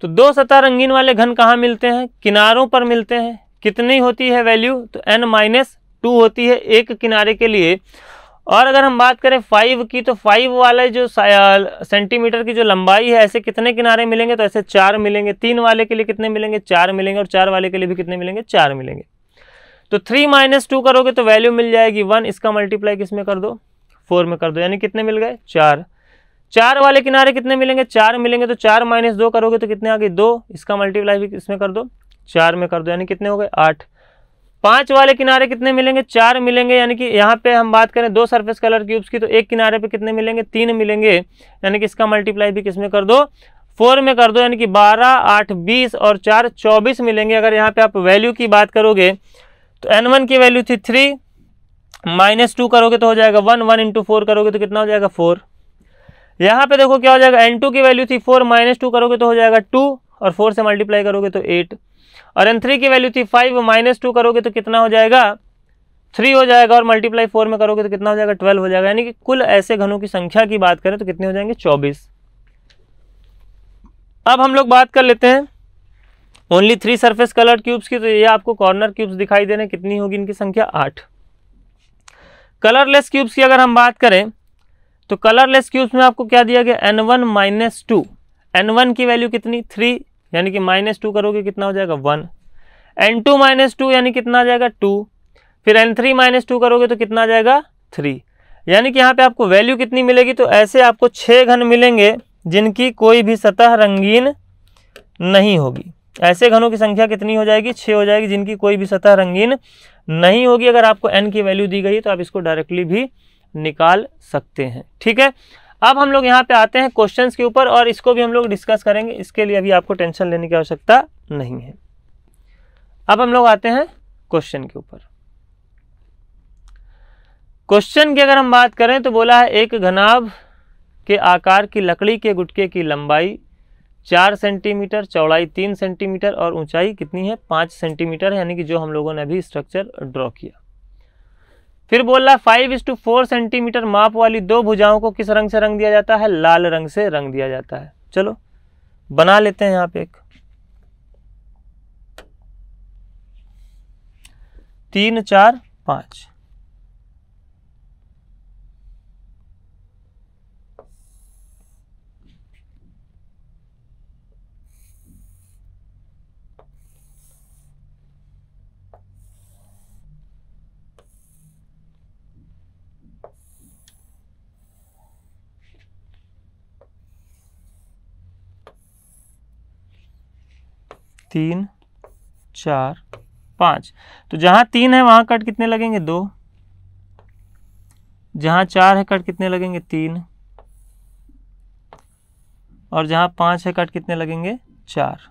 Speaker 1: तो दो सतह रंगीन वाले घन कहाँ मिलते हैं किनारों पर मिलते हैं कितनी होती है वैल्यू तो एन माइनस टू होती है एक किनारे के लिए और अगर हम बात करें फाइव की तो फाइव वाले जो सेंटीमीटर की जो लंबाई है ऐसे कितने किनारे मिलेंगे तो ऐसे चार मिलेंगे तीन वाले के लिए कितने मिलेंगे चार मिलेंगे और चार वाले के लिए भी कितने मिलेंगे चार मिलेंगे तो थ्री माइनस टू करोगे तो वैल्यू मिल जाएगी वन इसका मल्टीप्लाई किस में कर दो फोर में कर दो यानी कितने मिल गए चार चार वाले किनारे कितने मिलेंगे चार मिलेंगे तो चार माइनस दो करोगे तो कितने आ गए दो इसका मल्टीप्लाई भी में कर दो चार में कर दो यानी कितने हो गए आठ पांच वाले किनारे कितने मिलेंगे चार मिलेंगे यानी कि यहाँ पे हम बात करें दो सरफेस कलर क्यूब्स की तो एक किनारे पे कितने मिलेंगे तीन मिलेंगे यानी कि इसका मल्टीप्लाई भी किस में कर दो फोर में कर दो यानी कि बारह आठ बीस और चार चौबीस मिलेंगे अगर यहाँ पे आप वैल्यू की बात करोगे तो एन वन की वैल्यू थी थ्री माइनस टू करोगे तो हो जाएगा वन वन इंटू फोर करोगे तो कितना हो जाएगा फोर यहाँ पे देखो क्या हो जाएगा एन टू की वैल्यू थी फोर माइनस टू करोगे तो हो जाएगा टू और फोर से मल्टीप्लाई करोगे तो एट और एन थ्री की वैल्यू थी फाइव माइनस टू करोगे तो कितना हो जाएगा थ्री हो जाएगा और मल्टीप्लाई फोर में करोगे तो कितना हो जाएगा ट्वेल्व हो जाएगा यानी कि कुल ऐसे घनों की संख्या की बात करें तो कितने हो जाएंगे चौबीस अब हम लोग बात कर लेते हैं only three surface colour cubes की तो ये आपको कॉर्नर क्यूब्स दिखाई दे रहे हैं कितनी होगी इनकी संख्या आठ कलरलेस क्यूब्स की अगर हम बात करें तो कलरलेस क्यूब्स में आपको क्या दिया गया n one minus two n one की वैल्यू कितनी थ्री यानी कि माइनस टू करोगे कितना हो जाएगा one n two minus two यानी कितना आ जाएगा टू फिर एन थ्री माइनस टू करोगे तो कितना आ जाएगा थ्री यानी कि यहाँ पे आपको वैल्यू कितनी मिलेगी तो ऐसे आपको छः घन मिलेंगे जिनकी कोई भी सतह रंगीन नहीं होगी ऐसे घनों की संख्या कितनी हो जाएगी छः हो जाएगी जिनकी कोई भी सतह रंगीन नहीं होगी अगर आपको एन की वैल्यू दी गई तो आप इसको डायरेक्टली भी निकाल सकते हैं ठीक है अब हम लोग यहाँ पे आते हैं क्वेश्चन के ऊपर और इसको भी हम लोग डिस्कस करेंगे इसके लिए अभी आपको टेंशन लेने की आवश्यकता नहीं है अब हम लोग आते हैं क्वेश्चन के ऊपर क्वेश्चन की अगर हम बात करें तो बोला है एक घनाभ के आकार की लकड़ी के गुटके की लंबाई चार सेंटीमीटर चौड़ाई तीन सेंटीमीटर और ऊंचाई कितनी है पाँच सेंटीमीटर यानी कि जो हम लोगों ने अभी स्ट्रक्चर ड्रॉ किया फिर बोल रहा है five is to four centimetre माप वाली दो भुजाओं को किस रंग से रंग दिया जाता है लाल रंग से रंग दिया जाता है चलो बना लेते हैं यहाँ पे एक तीन चार पाँच तीन चार पाँच तो जहाँ तीन है वहाँ कट कितने लगेंगे दो जहाँ चार है कट कितने लगेंगे तीन और जहाँ पाँच है कट कितने लगेंगे चार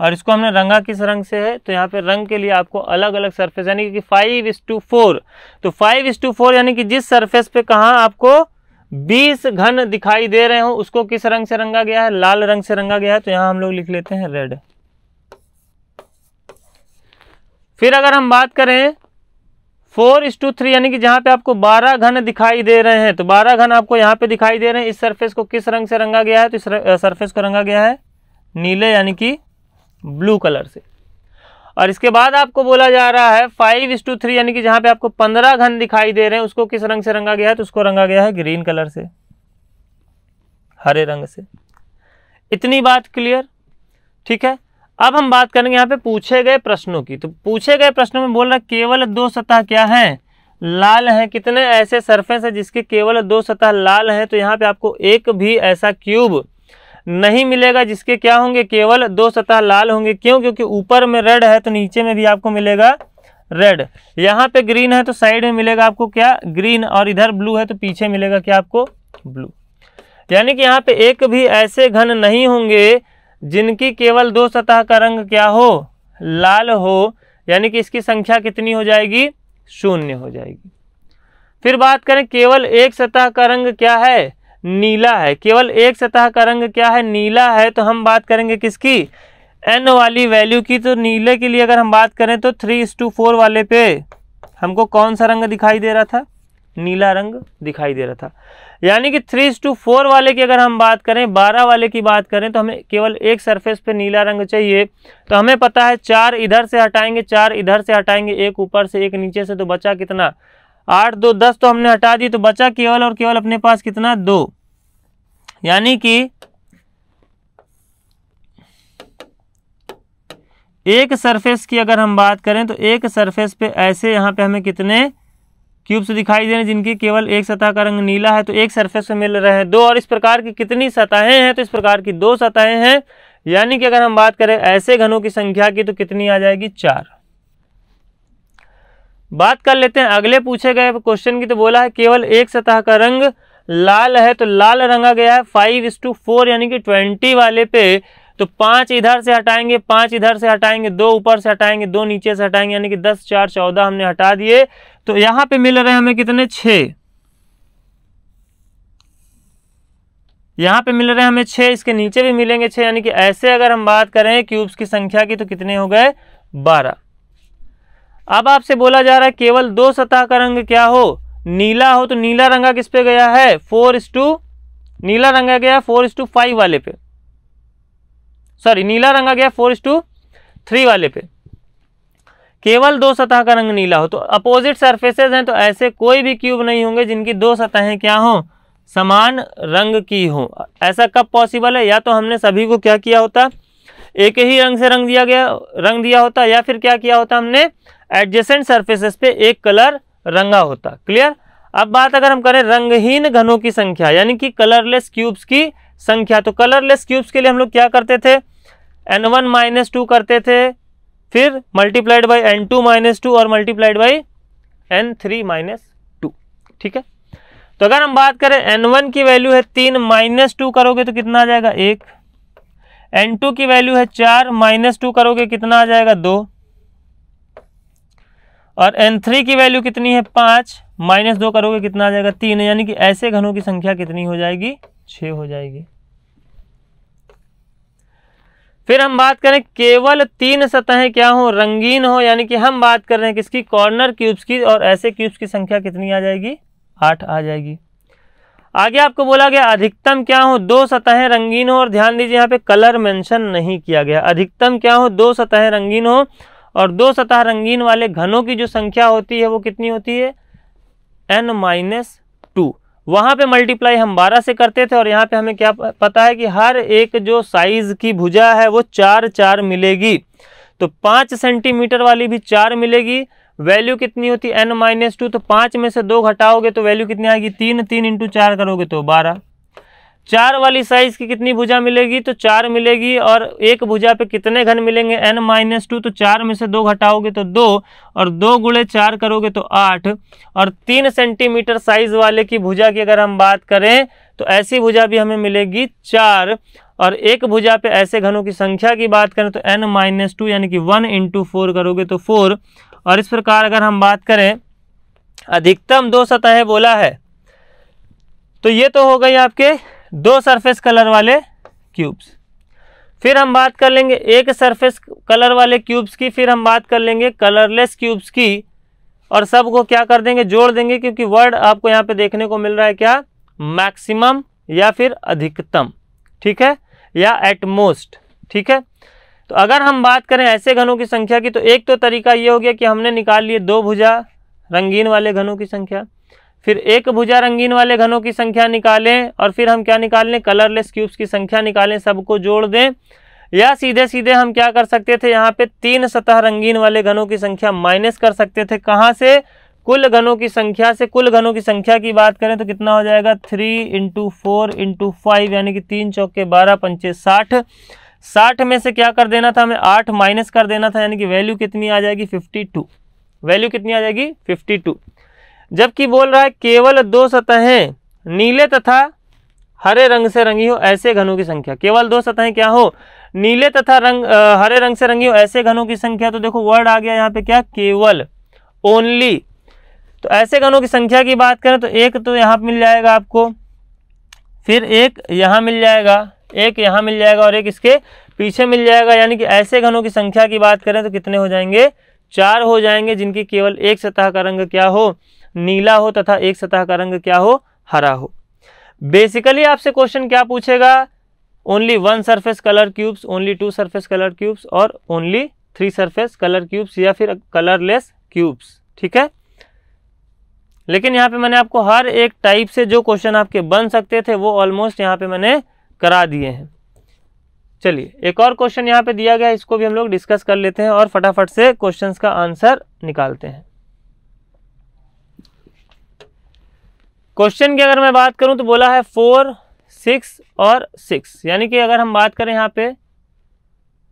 Speaker 1: और इसको हमने रंगा किस रंग से है तो यहाँ पे रंग के लिए आपको अलग अलग सरफेस यानी कि फाइव इस टू फोर तो फाइव इस टू फोर यानी कि जिस सरफेस पे कहा आपको बीस घन दिखाई दे रहे हो उसको किस रंग से रंगा गया है लाल रंग से रंगा गया है तो यहाँ हम लोग लिख लेते हैं रेड फिर अगर हम बात करें फोर इस टू थ्री यानी कि जहाँ पे आपको बारह घन दिखाई दे रहे हैं तो बारह घन आपको यहाँ पे दिखाई दे रहे हैं इस सरफेस को किस रंग से रंगा गया है तो इस सरफेस को रंगा गया है नीले यानी कि ब्लू कलर से और इसके बाद आपको बोला जा रहा है फाइव इस टू थ्री यानी कि जहाँ पे आपको पंद्रह घन दिखाई दे रहे हैं उसको किस रंग से रंगा गया है तो उसको रंगा गया है ग्रीन कलर से हरे रंग से इतनी बात क्लियर ठीक है अब हम बात करेंगे यहाँ पे पूछे गए प्रश्नों की तो पूछे गए प्रश्नों में बोल रहा केवल दो सतह क्या हैं लाल हैं कितने ऐसे सरफेस हैं जिसके केवल दो सतह लाल हैं तो यहाँ पे आपको एक भी ऐसा क्यूब नहीं मिलेगा जिसके क्या होंगे केवल दो सतह लाल होंगे क्यों क्योंकि ऊपर में रेड है तो नीचे में भी आपको मिलेगा रेड यहाँ पे ग्रीन है तो साइड में मिलेगा आपको क्या ग्रीन और इधर ब्लू है तो पीछे मिलेगा क्या आपको ब्लू यानी कि यहाँ पे एक भी ऐसे घन नहीं होंगे जिनकी केवल दो सतह का रंग क्या हो लाल हो यानी कि इसकी संख्या कितनी हो जाएगी शून्य हो जाएगी फिर बात करें केवल एक सतह का रंग क्या है नीला है केवल एक सतह का रंग क्या है नीला है तो हम बात करेंगे किसकी एन वाली वैल्यू की तो नीले के लिए अगर हम बात करें तो थ्री इस टू फोर वाले पे हमको कौन सा रंग दिखाई दे रहा था नीला रंग दिखाई दे रहा था यानी कि थ्री टू फोर वाले की अगर हम बात करें बारह वाले की बात करें तो हमें केवल एक सरफेस पे नीला रंग चाहिए तो हमें पता है चार इधर से हटाएंगे चार इधर से हटाएंगे एक ऊपर से एक नीचे से तो बचा कितना आठ दो दस तो हमने हटा दी तो बचा केवल और केवल अपने पास कितना दो यानी कि एक सरफेस की अगर हम बात करें तो एक सरफेस पे ऐसे यहाँ पे हमें कितने क्यूब्स दिखाई दे रहे हैं जिनकी केवल एक सतह का रंग नीला है तो एक सरफेस पे मिल रहे हैं दो और इस प्रकार की कितनी सतहें हैं तो इस प्रकार की दो सतहें हैं यानी कि अगर हम बात करें ऐसे घनों की संख्या की तो कितनी आ जाएगी चार बात कर लेते हैं अगले पूछे गए क्वेश्चन की तो बोला है केवल एक सतह का रंग लाल है तो लाल रंगा गया है फाइव इस टू फोर यानी कि ट्वेंटी वाले पे तो पांच इधर से हटाएंगे पांच इधर से हटाएंगे दो ऊपर से हटाएंगे दो नीचे से हटाएंगे यानी कि दस चार चौदह हमने हटा दिए तो यहां पे मिल रहे हमें कितने छ यहाँ पे मिल रहे हमें छे इसके नीचे भी मिलेंगे छः यानी कि ऐसे अगर हम बात करें क्यूब्स की संख्या की तो कितने हो गए बारह अब आपसे बोला जा रहा है केवल दो सतह का रंग क्या हो नीला हो तो नीला रंगा किस पे गया है फोर इस टू नीला रंगा गया फोर इस टू फाइव वाले पे सॉरी नीला रंगा गया फोर इस टू थ्री वाले पे केवल दो सतह का रंग नीला हो तो अपोजिट सरफेसेस हैं तो ऐसे कोई भी क्यूब नहीं होंगे जिनकी दो सतहें क्या हों समान रंग की हो ऐसा कब पॉसिबल है या तो हमने सभी को क्या किया होता एक ही रंग से रंग दिया गया रंग दिया होता या फिर क्या किया होता हमने एडजेसेंट सर्फेसेस पे एक कलर रंगा होता क्लियर अब बात अगर हम करें रंगहीन घनों की संख्या यानी कि कलरलेस क्यूब्स की संख्या तो कलरलेस क्यूब्स के लिए हम लोग क्या करते थे एन वन माइनस टू करते थे फिर multiplied by n two minus two और multiplied by n three minus two ठीक है तो अगर हम बात करें एन वन की वैल्यू है तीन माइनस टू करोगे तो कितना आ जाएगा एक एन टू की वैल्यू है चार माइनस टू करोगे कितना आ जाएगा दो और एन थ्री की वैल्यू कितनी है पाँच माइनस दो करोगे कितना आ जाएगा तीन यानी कि ऐसे घनों की संख्या कितनी हो जाएगी छ हो जाएगी फिर हम बात करें केवल तीन सतहें क्या हो रंगीन हो यानी कि हम बात कर रहे हैं किसकी कॉर्नर क्यूब्स की और ऐसे क्यूब्स की संख्या कितनी आ जाएगी आठ आ जाएगी आगे आपको बोला गया अधिकतम क्या हो दो सतहें रंगीन हो और ध्यान दीजिए यहाँ पे कलर मेंशन नहीं किया गया अधिकतम क्या हो दो सतहें रंगीन हो और दो सतह रंगीन वाले घनों की जो संख्या होती है वो कितनी होती है एन माइनस टू वहाँ पर मल्टीप्लाई हम बारह से करते थे और यहाँ पे हमें क्या पता है कि हर एक जो साइज़ की भुजा है वो चार चार मिलेगी तो पाँच सेंटीमीटर वाली भी चार मिलेगी वैल्यू कितनी होती है एन माइनस टू तो पाँच में से दो घटाओगे तो वैल्यू कितनी आएगी तीन तीन इंटू चार करोगे तो बारह चार वाली साइज की कितनी भुजा मिलेगी तो चार मिलेगी और एक भुजा पे कितने घन मिलेंगे एन माइनस टू तो चार में से दो घटाओगे तो दो और दो गुड़े चार करोगे तो आठ और तीन सेंटीमीटर साइज वाले की भुजा की अगर हम बात करें तो ऐसी भुजा भी हमें मिलेगी चार और एक भुजा पे ऐसे घनों की संख्या की बात करें तो एन माइनस टू यानी कि वन इंटू फोर करोगे तो फोर और इस प्रकार अगर हम बात करें अधिकतम दो सतहें बोला है तो ये तो हो गई आपके दो सरफेस कलर वाले क्यूब्स फिर हम बात कर लेंगे एक सरफेस कलर वाले क्यूब्स की फिर हम बात कर लेंगे कलरलेस क्यूब्स की और सब को क्या कर देंगे जोड़ देंगे क्योंकि वर्ड आपको यहाँ पे देखने को मिल रहा है क्या मैक्सिमम या फिर अधिकतम ठीक है या एटमोस्ट ठीक है तो अगर हम बात करें ऐसे घनों की संख्या की तो एक तो तरीका ये हो गया कि हमने निकाल लिए दो भुजा रंगीन वाले घनों की संख्या फिर एक भुजा रंगीन वाले घनों की संख्या निकालें और फिर हम क्या निकालें कलरलेस क्यूब्स की संख्या निकालें सबको जोड़ दें या सीधे सीधे हम क्या कर सकते थे यहाँ पे तीन सतह रंगीन वाले घनों की संख्या माइनस कर सकते थे कहाँ से कुल घनों की संख्या से कुल घनों की संख्या की बात करें तो कितना हो जाएगा three into four into five यानी कि तीन चौके बारह पंचे साठ साठ में से क्या कर देना था हमें आठ माइनस कर देना था यानी कि वैल्यू कितनी आ जाएगी फिफ्टी टू वैल्यू कितनी आ जाएगी फिफ्टी टू जबकि बोल रहा है केवल दो सतहें नीले तथा हरे रंग से रंगी हो ऐसे घनों की संख्या केवल दो सतहें क्या हो नीले तथा रंग आ, हरे रंग से रंगी हो ऐसे घनों की संख्या तो देखो वर्ड आ गया यहाँ पे क्या केवल ओनली तो ऐसे घनों की संख्या की बात करें तो एक तो यहाँ मिल जाएगा आपको फिर एक यहाँ मिल जाएगा एक यहाँ मिल जाएगा और एक इसके पीछे मिल जाएगा यानी कि ऐसे घनों की संख्या की बात करें तो कितने हो जाएंगे चार हो जाएंगे जिनकी केवल एक सतह का रंग क्या हो नीला हो तथा एक सतह का रंग क्या हो हरा हो बेसिकली आपसे क्वेश्चन क्या पूछेगा only one surface colour cubes only two surface colour cubes और only three surface colour cubes या फिर कलरलेस क्यूब्स ठीक है लेकिन यहाँ पे मैंने आपको हर एक टाइप से जो क्वेश्चन आपके बन सकते थे वो ऑलमोस्ट यहाँ पे मैंने करा दिए हैं चलिए एक और क्वेश्चन यहाँ पे दिया गया इसको भी हम लोग डिस्कस कर लेते हैं और फटाफट से क्वेश्चंस का आंसर निकालते हैं क्वेश्चन की अगर मैं बात करूं तो बोला है फोर सिक्स और सिक्स यानी कि अगर हम बात करें यहाँ पे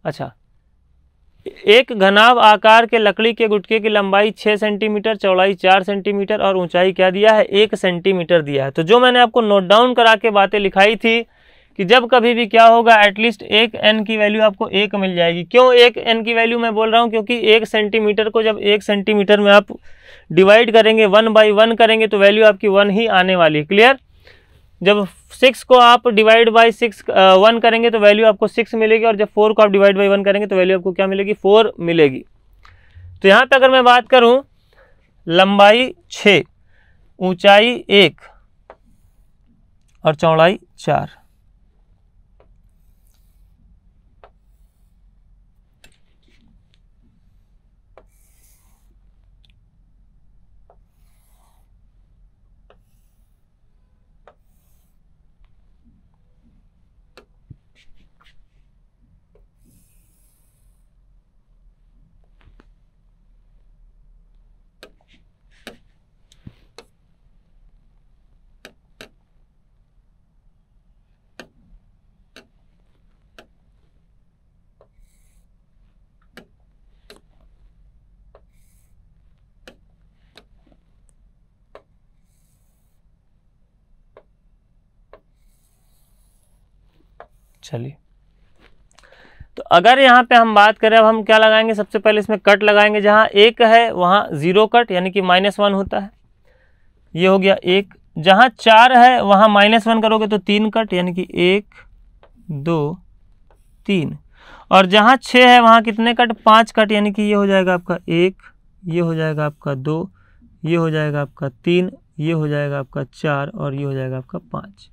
Speaker 1: अच्छा एक घनाव आकार के लकड़ी के गुटके की लंबाई छः सेंटीमीटर चौड़ाई चार सेंटीमीटर और ऊंचाई क्या दिया है एक सेंटीमीटर दिया है तो जो मैंने आपको नोट डाउन करा के बातें लिखाई थी कि जब कभी भी क्या होगा एटलीस्ट एक एन की वैल्यू आपको एक मिल जाएगी क्यों एक एन की वैल्यू मैं बोल रहा हूँ क्योंकि एक सेंटीमीटर को जब एक सेंटीमीटर में आप डिवाइड करेंगे वन बाई वन करेंगे तो वैल्यू आपकी वन ही आने वाली है क्लियर जब सिक्स को आप डिवाइड बाई सिक्स वन करेंगे तो वैल्यू आपको सिक्स मिलेगी और जब फोर को आप डिवाइड बाई वन करेंगे तो वैल्यू आपको क्या मिलेगी फोर मिलेगी तो यहाँ पर अगर मैं बात करूँ लंबाई छः ऊंचाई एक और चौड़ाई चार चलिए तो अगर यहाँ पे हम बात करें अब हम क्या लगाएंगे सबसे पहले इसमें कट लगाएंगे जहाँ एक है वहाँ ज़ीरो कट यानी कि माइनस वन होता है ये हो गया एक जहाँ चार है वहाँ माइनस वन करोगे तो तीन कट यानी कि एक दो तीन और जहाँ छः है वहाँ कितने कट पाँच कट यानी कि ये हो जाएगा आपका एक ये हो जाएगा आपका दो ये हो जाएगा आपका तीन ये हो जाएगा आपका चार और ये हो जाएगा आपका पाँच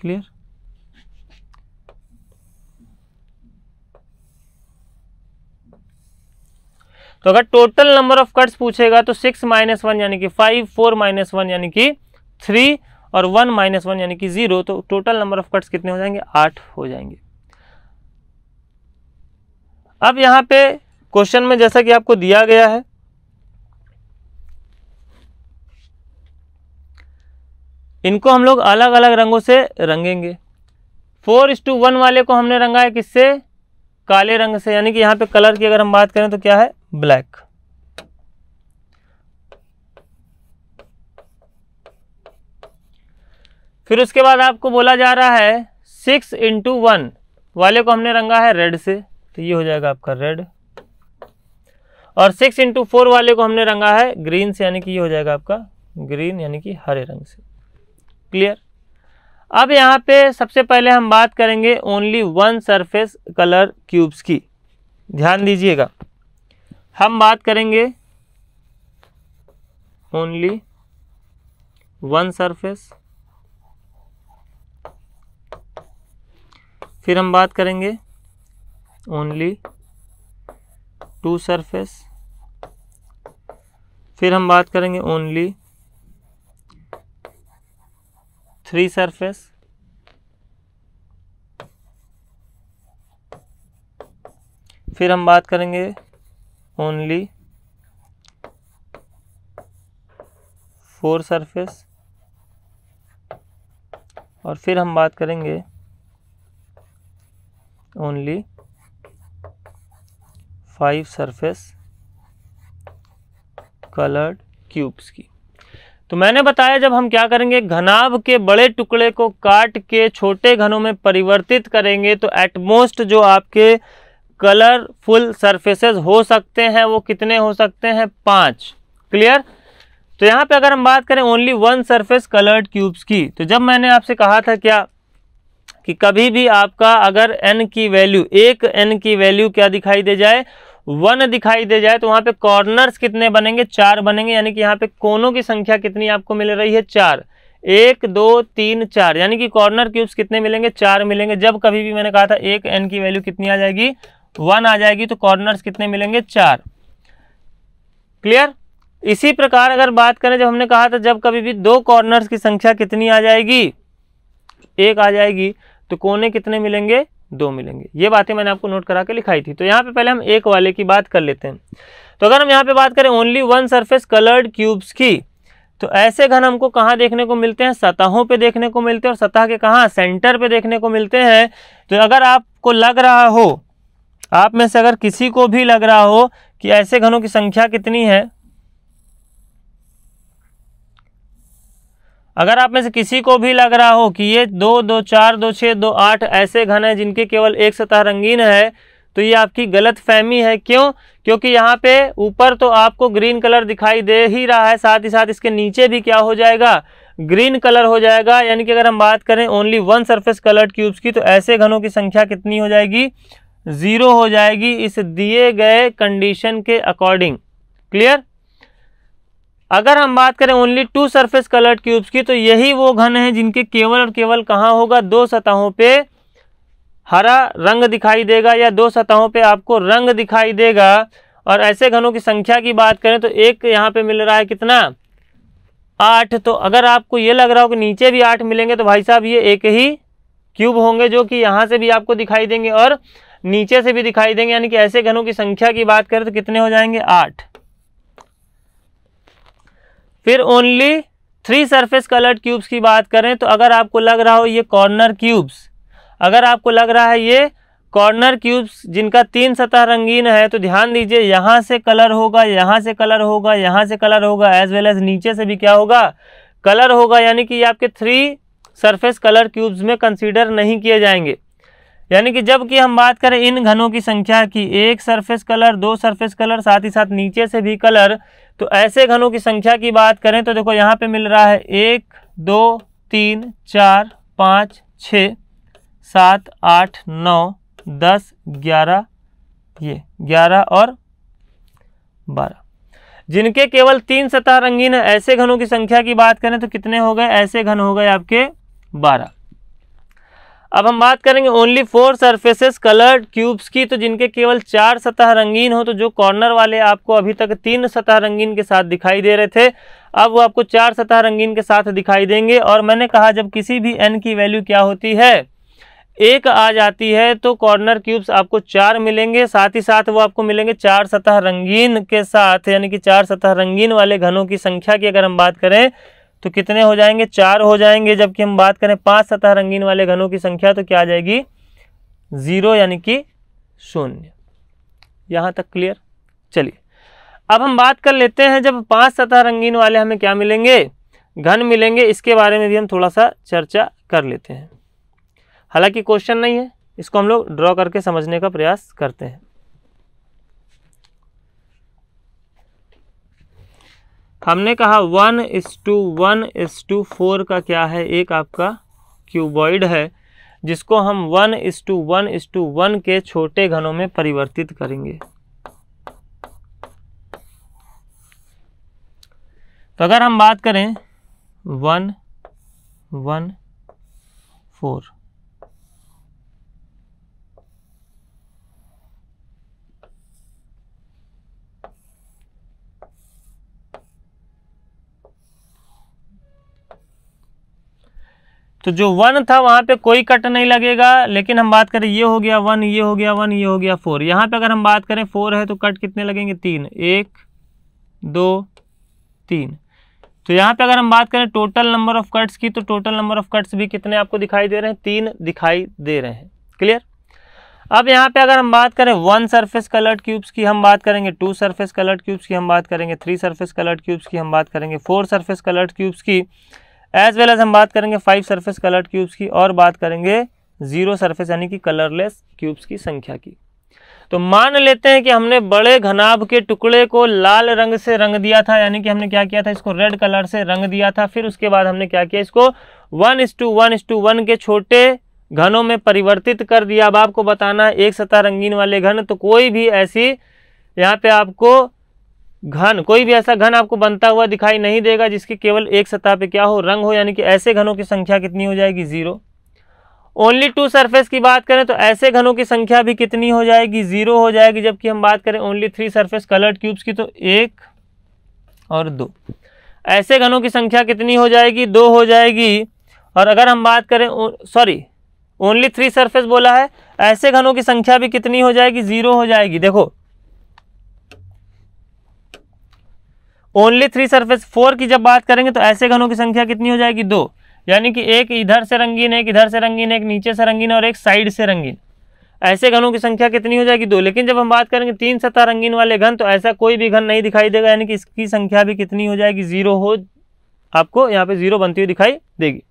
Speaker 1: क्लियर तो अगर टोटल नंबर ऑफ कट्स पूछेगा तो सिक्स माइनस वन यानी कि फाइव फोर माइनस वन यानी कि थ्री और वन माइनस वन यानी कि जीरो तो टोटल नंबर ऑफ कट्स कितने हो जाएंगे आठ हो जाएंगे अब यहां पे क्वेश्चन में जैसा कि आपको दिया गया है इनको हम लोग अलग अलग रंगों से रंगेंगे फोर इस टू वन वाले को हमने रंगा है किससे काले रंग से यानी कि यहाँ पे कलर की अगर हम बात करें तो क्या है ब्लैक फिर उसके बाद आपको बोला जा रहा है सिक्स इंटू वन वाले को हमने रंगा है रेड से तो ये हो जाएगा आपका रेड और सिक्स इंटू फोर वाले को हमने रंगा है ग्रीन से यानी कि ये हो जाएगा आपका ग्रीन यानी कि हरे रंग से क्लियर अब यहाँ पे सबसे पहले हम बात करेंगे only one surface colour cubes की ध्यान दीजिएगा हम बात करेंगे ओनली वन सरफेस फिर हम बात करेंगे ओनली टू सरफेस फिर हम बात करेंगे ओनली थ्री सरफेस फिर हम बात करेंगे ओनली फोर सरफेस और फिर हम बात करेंगे only five surface coloured cubes की तो मैंने बताया जब हम क्या करेंगे घनाभ के बड़े टुकड़े को काट के छोटे घनों में परिवर्तित करेंगे तो एटमोस्ट जो आपके कलरफुल सरफेसेस हो सकते हैं वो कितने हो सकते हैं पाँच क्लियर तो यहाँ पे अगर हम बात करें only one surface coloured cubes की तो जब मैंने आपसे कहा था क्या कि कभी भी आपका अगर एन की वैल्यू एक एन की वैल्यू क्या दिखाई दे जाए वन दिखाई दे जाए तो वहां पे कॉर्नर्स कितने बनेंगे चार बनेंगे यानी कि यहाँ पे कोनों की संख्या कितनी आपको मिल रही है चार एक दो तीन चार यानी कि कॉर्नर क्यूब्स कितने मिलेंगे चार मिलेंगे जब कभी भी मैंने कहा था एक एन की वैल्यू कितनी आ जाएगी वन आ जाएगी तो कॉर्नर्स कितने मिलेंगे चार क्लियर इसी प्रकार अगर बात करें जब हमने कहा था जब कभी भी दो कॉर्नर्स की संख्या कितनी आ जाएगी एक आ जाएगी तो कोने कितने मिलेंगे दो मिलेंगे ये बातें मैंने आपको नोट करा के लिखाई थी तो यहाँ पे पहले हम एक वाले की बात कर लेते हैं तो अगर हम यहाँ पे बात करें only one surface coloured cubes की तो ऐसे घन हमको कहाँ देखने को मिलते हैं सतहों पे देखने को मिलते हैं और सतह के कहाँ सेंटर पे देखने को मिलते हैं तो अगर आपको लग रहा हो आप में से अगर किसी को भी लग रहा हो कि ऐसे घनों की संख्या कितनी है अगर आप में से किसी को भी लग रहा हो कि ये दो दो चार दो छः दो आठ ऐसे घन हैं जिनके केवल एक सतह रंगीन है तो ये आपकी गलत फहमी है क्यों क्योंकि यहाँ पे ऊपर तो आपको ग्रीन कलर दिखाई दे ही रहा है साथ ही साथ इसके नीचे भी क्या हो जाएगा ग्रीन कलर हो जाएगा यानी कि अगर हम बात करें only one surface coloured cubes की तो ऐसे घनों की संख्या कितनी हो जाएगी ज़ीरो हो जाएगी इस दिए गए कंडीशन के अकॉर्डिंग क्लियर अगर हम बात करें only two surface coloured cubes की तो यही वो घन है जिनके केवल और केवल कहाँ होगा दो सतहों पे हरा रंग दिखाई देगा या दो सतहों पे आपको रंग दिखाई देगा और ऐसे घनों की संख्या की बात करें तो एक यहाँ पे मिल रहा है कितना आठ तो अगर आपको ये लग रहा हो कि नीचे भी आठ मिलेंगे तो भाई साहब ये एक ही क्यूब होंगे जो कि यहाँ से भी आपको दिखाई देंगे और नीचे से भी दिखाई देंगे यानी कि ऐसे घनों की संख्या की बात करें तो कितने हो जाएंगे आठ फिर only three surface coloured cubes की बात करें तो अगर आपको लग रहा हो ये कॉर्नर क्यूब्स अगर आपको लग रहा है ये कॉर्नर क्यूब्स जिनका तीन सतह रंगीन है तो ध्यान दीजिए यहाँ से कलर होगा यहाँ से कलर होगा यहाँ से कलर होगा एज वेल एज नीचे से भी क्या होगा कलर होगा यानी कि ये आपके थ्री सरफेस कलर क्यूब्स में कंसीडर नहीं किए जाएंगे यानी कि जबकि हम बात करें इन घनों की संख्या की एक सरफेस कलर दो सरफेस कलर साथ ही साथ नीचे से भी कलर तो ऐसे घनों की संख्या की बात करें तो देखो यहाँ पे मिल रहा है एक दो तीन चार पाँच छ सात आठ नौ दस ग्यारह ये ग्यारह और बारह जिनके केवल तीन सतह रंगीन है ऐसे घनों की संख्या की बात करें तो कितने हो गए ऐसे घन हो गए आपके बारह अब हम बात करेंगे only four surfaces coloured cubes की तो जिनके केवल चार सतह रंगीन हो तो जो कॉर्नर वाले आपको अभी तक तीन सतह रंगीन के साथ दिखाई दे रहे थे अब वो आपको चार सतह रंगीन के साथ दिखाई देंगे और मैंने कहा जब किसी भी एन की वैल्यू क्या होती है एक आ जाती है तो कॉर्नर क्यूब्स आपको चार मिलेंगे साथ ही साथ वो आपको मिलेंगे चार सतह रंगीन के साथ यानी कि चार सतह रंगीन वाले घनों की संख्या की अगर हम बात करें तो कितने हो जाएंगे चार हो जाएंगे जबकि हम बात करें पांच सतह रंगीन वाले घनों की संख्या तो क्या आ जाएगी जीरो यानी कि शून्य यहाँ तक क्लियर चलिए अब हम बात कर लेते हैं जब पांच सतह रंगीन वाले हमें क्या मिलेंगे घन मिलेंगे इसके बारे में भी हम थोड़ा सा चर्चा कर लेते हैं हालांकि क्वेश्चन नहीं है इसको हम लोग ड्रॉ करके समझने का प्रयास करते हैं हमने कहा one is to one is to four का क्या है एक आपका क्यूबॉइड है जिसको हम one is to one is to one के छोटे घनों में परिवर्तित करेंगे तो अगर हम बात करें वन वन फोर तो जो वन था वहाँ पे कोई कट नहीं लगेगा लेकिन हम बात करें ये हो गया वन ये हो गया वन ये हो गया फोर यहाँ पे अगर हम बात करें फोर है तो कट कितने लगेंगे तीन एक दो तीन तो यहाँ पे अगर हम बात करें टोटल नंबर ऑफ कट्स की तो टोटल नंबर ऑफ कट्स भी कितने आपको दिखाई दे रहे हैं तीन दिखाई दे रहे हैं क्लियर अब यहाँ पे अगर हम बात करें वन सरफेस कलर्ड क्यूब्स की हम बात करेंगे टू सरफेस कलर्ड क्यूब्स की हम बात करेंगे थ्री सरफेस कलर्ड क्यूब्स की हम बात करेंगे फोर सरफेस कलर्ड क्यूब्स की एज वेल एज हम बात करेंगे फाइव सरफेस कलर्ड क्यूब्स की और बात करेंगे जीरो सरफेस यानी कि कलरलेस क्यूब्स की संख्या की तो मान लेते हैं कि हमने बड़े घनाभ के टुकड़े को लाल रंग से रंग दिया था यानी कि हमने क्या किया था इसको रेड कलर से रंग दिया था फिर उसके बाद हमने क्या किया इसको one is to one is to one के छोटे घनों में परिवर्तित कर दिया अब आपको बताना है एक सतह रंगीन वाले घन तो कोई भी ऐसी यहाँ पे आपको घन कोई भी ऐसा घन आपको बनता हुआ दिखाई नहीं देगा जिसके केवल एक सतह पे क्या हो रंग हो यानी कि ऐसे घनों की संख्या कितनी हो जाएगी ज़ीरो ओनली टू सरफेस की बात करें तो ऐसे घनों की संख्या भी कितनी हो जाएगी ज़ीरो हो जाएगी जबकि हम बात करें only three surface coloured cubes की तो एक और दो ऐसे घनों की संख्या कितनी हो जाएगी दो हो जाएगी और अगर हम बात करें सॉरी ओनली थ्री सरफेस बोला है ऐसे घनों की संख्या भी कितनी हो जाएगी ज़ीरो हो जाएगी देखो ओनली थ्री सरफेस फोर की जब बात करेंगे तो ऐसे घनों की संख्या कितनी हो जाएगी दो यानी कि एक इधर से रंगीन एक इधर से रंगीन एक नीचे से रंगीन और एक साइड से रंगीन ऐसे घनों की संख्या कितनी हो जाएगी दो लेकिन जब हम बात करेंगे तीन सतह रंगीन वाले घन तो ऐसा कोई भी घन नहीं दिखाई देगा यानी कि इसकी संख्या भी कितनी हो जाएगी जीरो हो आपको यहाँ पे जीरो बनती हुई दिखाई देगी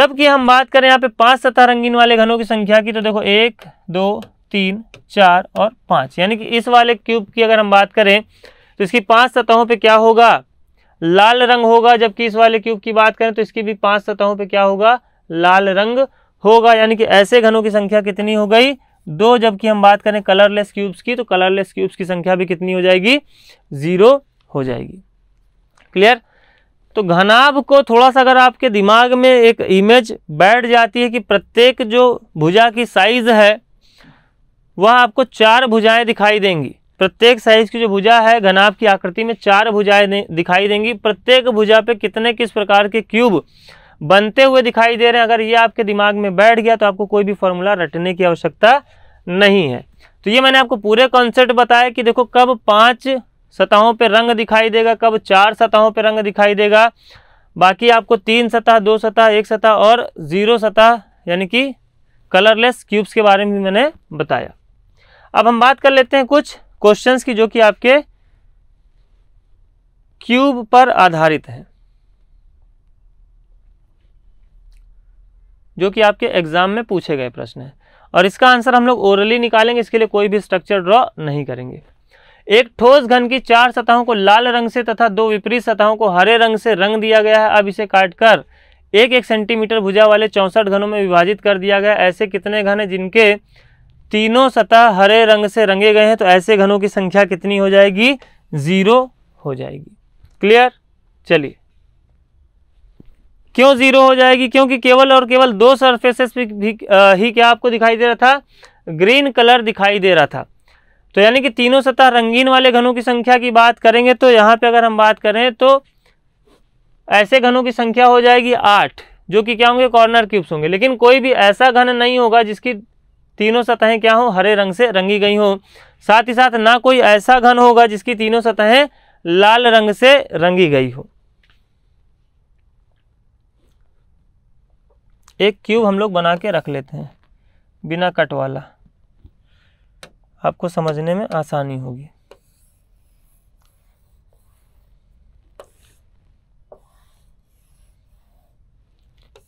Speaker 1: जबकि हम बात करें यहाँ पे पांच सतह रंगीन वाले घनों की संख्या की तो देखो एक दो तीन चार और पाँच यानी कि इस वाले क्यूब की अगर हम बात करें तो इसकी पांच सतहों पे क्या होगा लाल रंग होगा जबकि इस वाले क्यूब की बात करें तो इसकी भी पांच सतहों पे क्या होगा लाल रंग होगा यानी कि ऐसे घनों की संख्या कितनी हो गई दो जबकि हम बात करें कलरलेस क्यूब्स की तो कलरलेस क्यूब्स की संख्या भी कितनी हो जाएगी जीरो हो जाएगी क्लियर तो घनाभ को थोड़ा सा अगर आपके दिमाग में एक इमेज बैठ जाती है कि प्रत्येक जो भुजा की साइज है वह आपको चार भुजाएं दिखाई देंगी प्रत्येक साइज की जो भुजा है घनाब की आकृति में चार भुजाएं दिखाई देंगी प्रत्येक भुजा पे कितने किस प्रकार के क्यूब बनते हुए दिखाई दे रहे हैं अगर ये आपके दिमाग में बैठ गया तो आपको कोई भी फॉर्मूला रटने की आवश्यकता नहीं है तो ये मैंने आपको पूरे कॉन्सेप्ट बताया कि देखो कब पाँच सतहों पर रंग दिखाई देगा कब चार सतहों पर रंग दिखाई देगा बाकी आपको तीन सतह दो सतह एक सतह और ज़ीरो सतह यानी कि कलरलेस क्यूब्स के बारे में भी मैंने बताया अब हम बात कर लेते हैं कुछ क्वेश्चंस की जो कि आपके क्यूब पर आधारित हैं जो कि आपके एग्जाम में पूछे गए प्रश्न हैं और इसका आंसर हम लोग ओरली निकालेंगे इसके लिए कोई भी स्ट्रक्चर ड्रॉ नहीं करेंगे एक ठोस घन की चार सतहों को लाल रंग से तथा दो विपरीत सतहों को हरे रंग से रंग दिया गया है अब इसे काटकर एक एक सेंटीमीटर भुजा वाले चौंसठ घनों में विभाजित कर दिया गया ऐसे कितने घन हैं जिनके तीनों सतह हरे रंग से रंगे गए हैं तो ऐसे घनों की संख्या कितनी हो जाएगी ज़ीरो हो जाएगी क्लियर चलिए क्यों ज़ीरो हो जाएगी क्योंकि केवल और केवल दो सरफेसेस भी आ, ही क्या आपको दिखाई दे रहा था ग्रीन कलर दिखाई दे रहा था तो यानी कि तीनों सतह रंगीन वाले घनों की संख्या की बात करेंगे तो यहाँ पे अगर हम बात करें तो ऐसे घनों की संख्या हो जाएगी आठ जो कि क्या होंगे कॉर्नर क्यूब्स होंगे लेकिन कोई भी ऐसा घन नहीं होगा जिसकी तीनों सतहें क्या हो हरे रंग से रंगी गई हो साथ ही साथ ना कोई ऐसा घन होगा जिसकी तीनों सतहें लाल रंग से रंगी गई हो एक क्यूब हम लोग बना के रख लेते हैं बिना कट वाला आपको समझने में आसानी होगी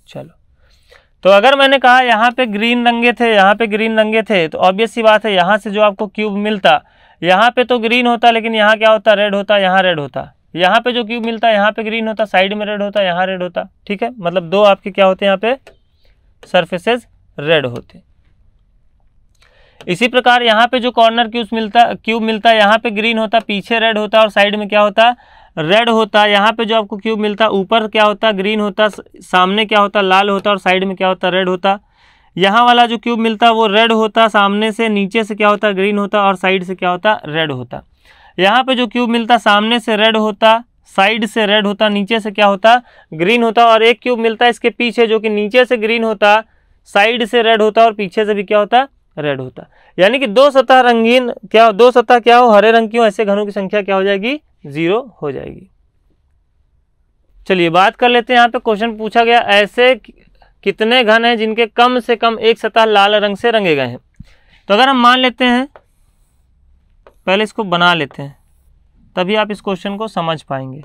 Speaker 1: चलो तो अगर मैंने कहा यहाँ पे ग्रीन रंगे थे यहाँ पे ग्रीन रंगे थे तो ऑब्वियस सी बात है यहाँ से जो आपको क्यूब मिलता यहाँ पे तो ग्रीन होता लेकिन यहाँ क्या होता रेड होता यहाँ रेड होता यहाँ पे जो क्यूब मिलता यहाँ पे ग्रीन होता साइड में रेड होता यहाँ रेड होता ठीक है मतलब दो आपके क्या होते हैं यहाँ पे सर्फेसेज रेड होते इसी प्रकार यहाँ पे जो कॉर्नर क्यूब मिलता क्यूब मिलता है यहाँ पे ग्रीन होता पीछे रेड होता और साइड में क्या होता रेड होता है यहाँ पे जो आपको क्यूब मिलता है ऊपर क्या होता है ग्रीन होता सामने क्या होता लाल होता और साइड में क्या होता रेड होता यहाँ वाला जो क्यूब मिलता वो रेड होता सामने से नीचे से क्या होता ग्रीन होता और साइड से क्या होता रेड होता यहाँ पे जो क्यूब मिलता सामने से रेड होता साइड से रेड होता नीचे से क्या होता ग्रीन होता और एक क्यूब मिलता इसके पीछे जो कि नीचे से ग्रीन होता साइड से रेड होता और पीछे से भी क्या होता रेड होता यानी कि दो सतह रंगीन क्या दो सतह क्या हो हरे रंग की हो ऐसे घनों की संख्या क्या हो जाएगी ज़ीरो हो जाएगी चलिए बात कर लेते हैं यहाँ पे क्वेश्चन पूछा गया ऐसे कितने घन हैं जिनके कम से कम एक सतह लाल रंग से रंगे गए हैं तो अगर हम मान लेते हैं पहले इसको बना लेते हैं तभी आप इस क्वेश्चन को समझ पाएंगे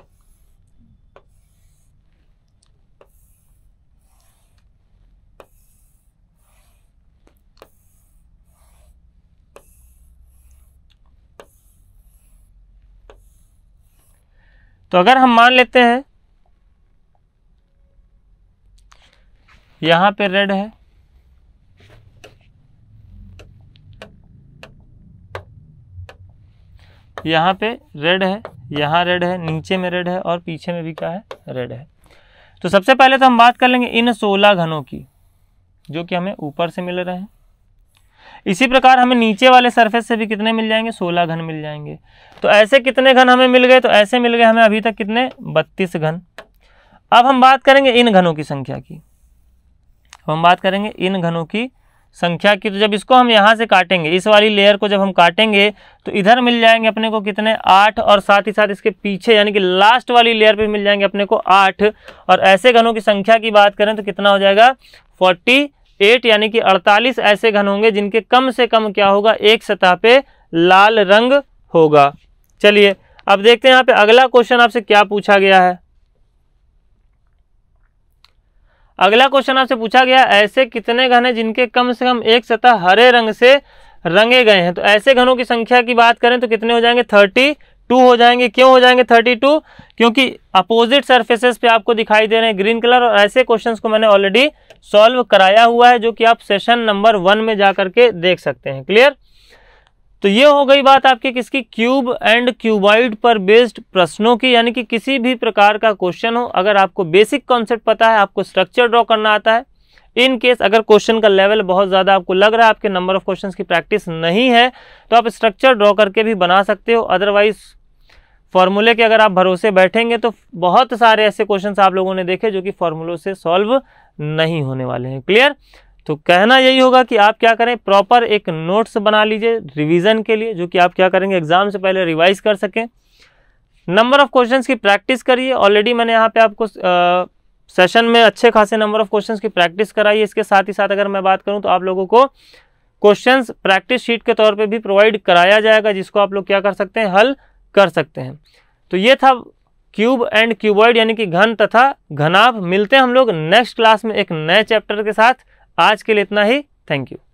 Speaker 1: तो अगर हम मान लेते हैं यहां पे रेड है यहां पे रेड है यहां रेड है नीचे में रेड है और पीछे में भी क्या है रेड है तो सबसे पहले तो हम बात कर लेंगे इन सोलह घनों की जो कि हमें ऊपर से मिल रहे हैं इसी प्रकार हमें नीचे वाले सरफेस से भी कितने मिल जाएंगे सोलह घन मिल जाएंगे तो ऐसे कितने घन हमें मिल गए तो ऐसे मिल गए हमें अभी तक कितने बत्तीस घन अब हम बात करेंगे इन घनों की संख्या की हम बात करेंगे इन घनों की संख्या की तो जब इसको हम यहाँ से काटेंगे इस वाली लेयर को जब हम काटेंगे तो इधर मिल जाएंगे अपने को कितने आठ और साथ ही साथ इसके पीछे यानी कि लास्ट वाली लेयर पे मिल जाएंगे अपने को आठ और ऐसे घनों की संख्या की बात करें तो कितना हो जाएगा फोर्टी एट यानी कि अड़तालीस ऐसे घन होंगे जिनके कम से कम क्या होगा एक सतह पे लाल रंग होगा चलिए अब देखते हैं यहाँ पे अगला क्वेश्चन आपसे क्या पूछा गया है अगला क्वेश्चन आपसे पूछा गया ऐसे कितने घन हैं जिनके कम से कम एक सतह हरे रंग से रंगे गए हैं तो ऐसे घनों की संख्या की बात करें तो कितने हो जाएंगे थर्टी टू हो जाएंगे क्यों हो जाएंगे थर्टी टू क्योंकि अपोजिट सर्फेसेस पे आपको दिखाई दे रहे हैं ग्रीन कलर और ऐसे क्वेश्चंस को मैंने ऑलरेडी सॉल्व कराया हुआ है जो कि आप सेशन नंबर वन में जा करके देख सकते हैं क्लियर तो ये हो गई बात आपकी किसकी क्यूब एंड क्यूबाइड पर बेस्ड प्रश्नों की यानी कि किसी भी प्रकार का क्वेश्चन हो अगर आपको बेसिक कॉन्सेप्ट पता है आपको स्ट्रक्चर ड्रॉ करना आता है इन केस अगर क्वेश्चन का लेवल बहुत ज़्यादा आपको लग रहा है आपके नंबर ऑफ क्वेश्चन की प्रैक्टिस नहीं है तो आप स्ट्रक्चर ड्रॉ करके भी बना सकते हो अदरवाइज फॉर्मूले के अगर आप भरोसे बैठेंगे तो बहुत सारे ऐसे क्वेश्चन आप लोगों ने देखे जो कि फॉर्मूलों से सॉल्व नहीं होने वाले हैं क्लियर तो कहना यही होगा कि आप क्या करें प्रॉपर एक नोट्स बना लीजिए रिवीजन के लिए जो कि आप क्या करेंगे एग्जाम से पहले रिवाइज कर सकें नंबर ऑफ क्वेश्चंस की प्रैक्टिस करिए ऑलरेडी मैंने यहाँ पे आपको सेशन में अच्छे खासे नंबर ऑफ क्वेश्चंस की प्रैक्टिस कराई इसके साथ ही साथ अगर मैं बात करूं तो आप लोगों को क्वेश्चंस प्रैक्टिस शीट के तौर पे भी प्रोवाइड कराया जाएगा जिसको आप लोग क्या कर सकते हैं हल कर सकते हैं तो ये था क्यूब एंड क्यूबॉइड यानी कि घन तथा घनाभ मिलते हैं हम लोग नेक्स्ट क्लास में एक नए चैप्टर के साथ आज के लिए इतना ही थैंक यू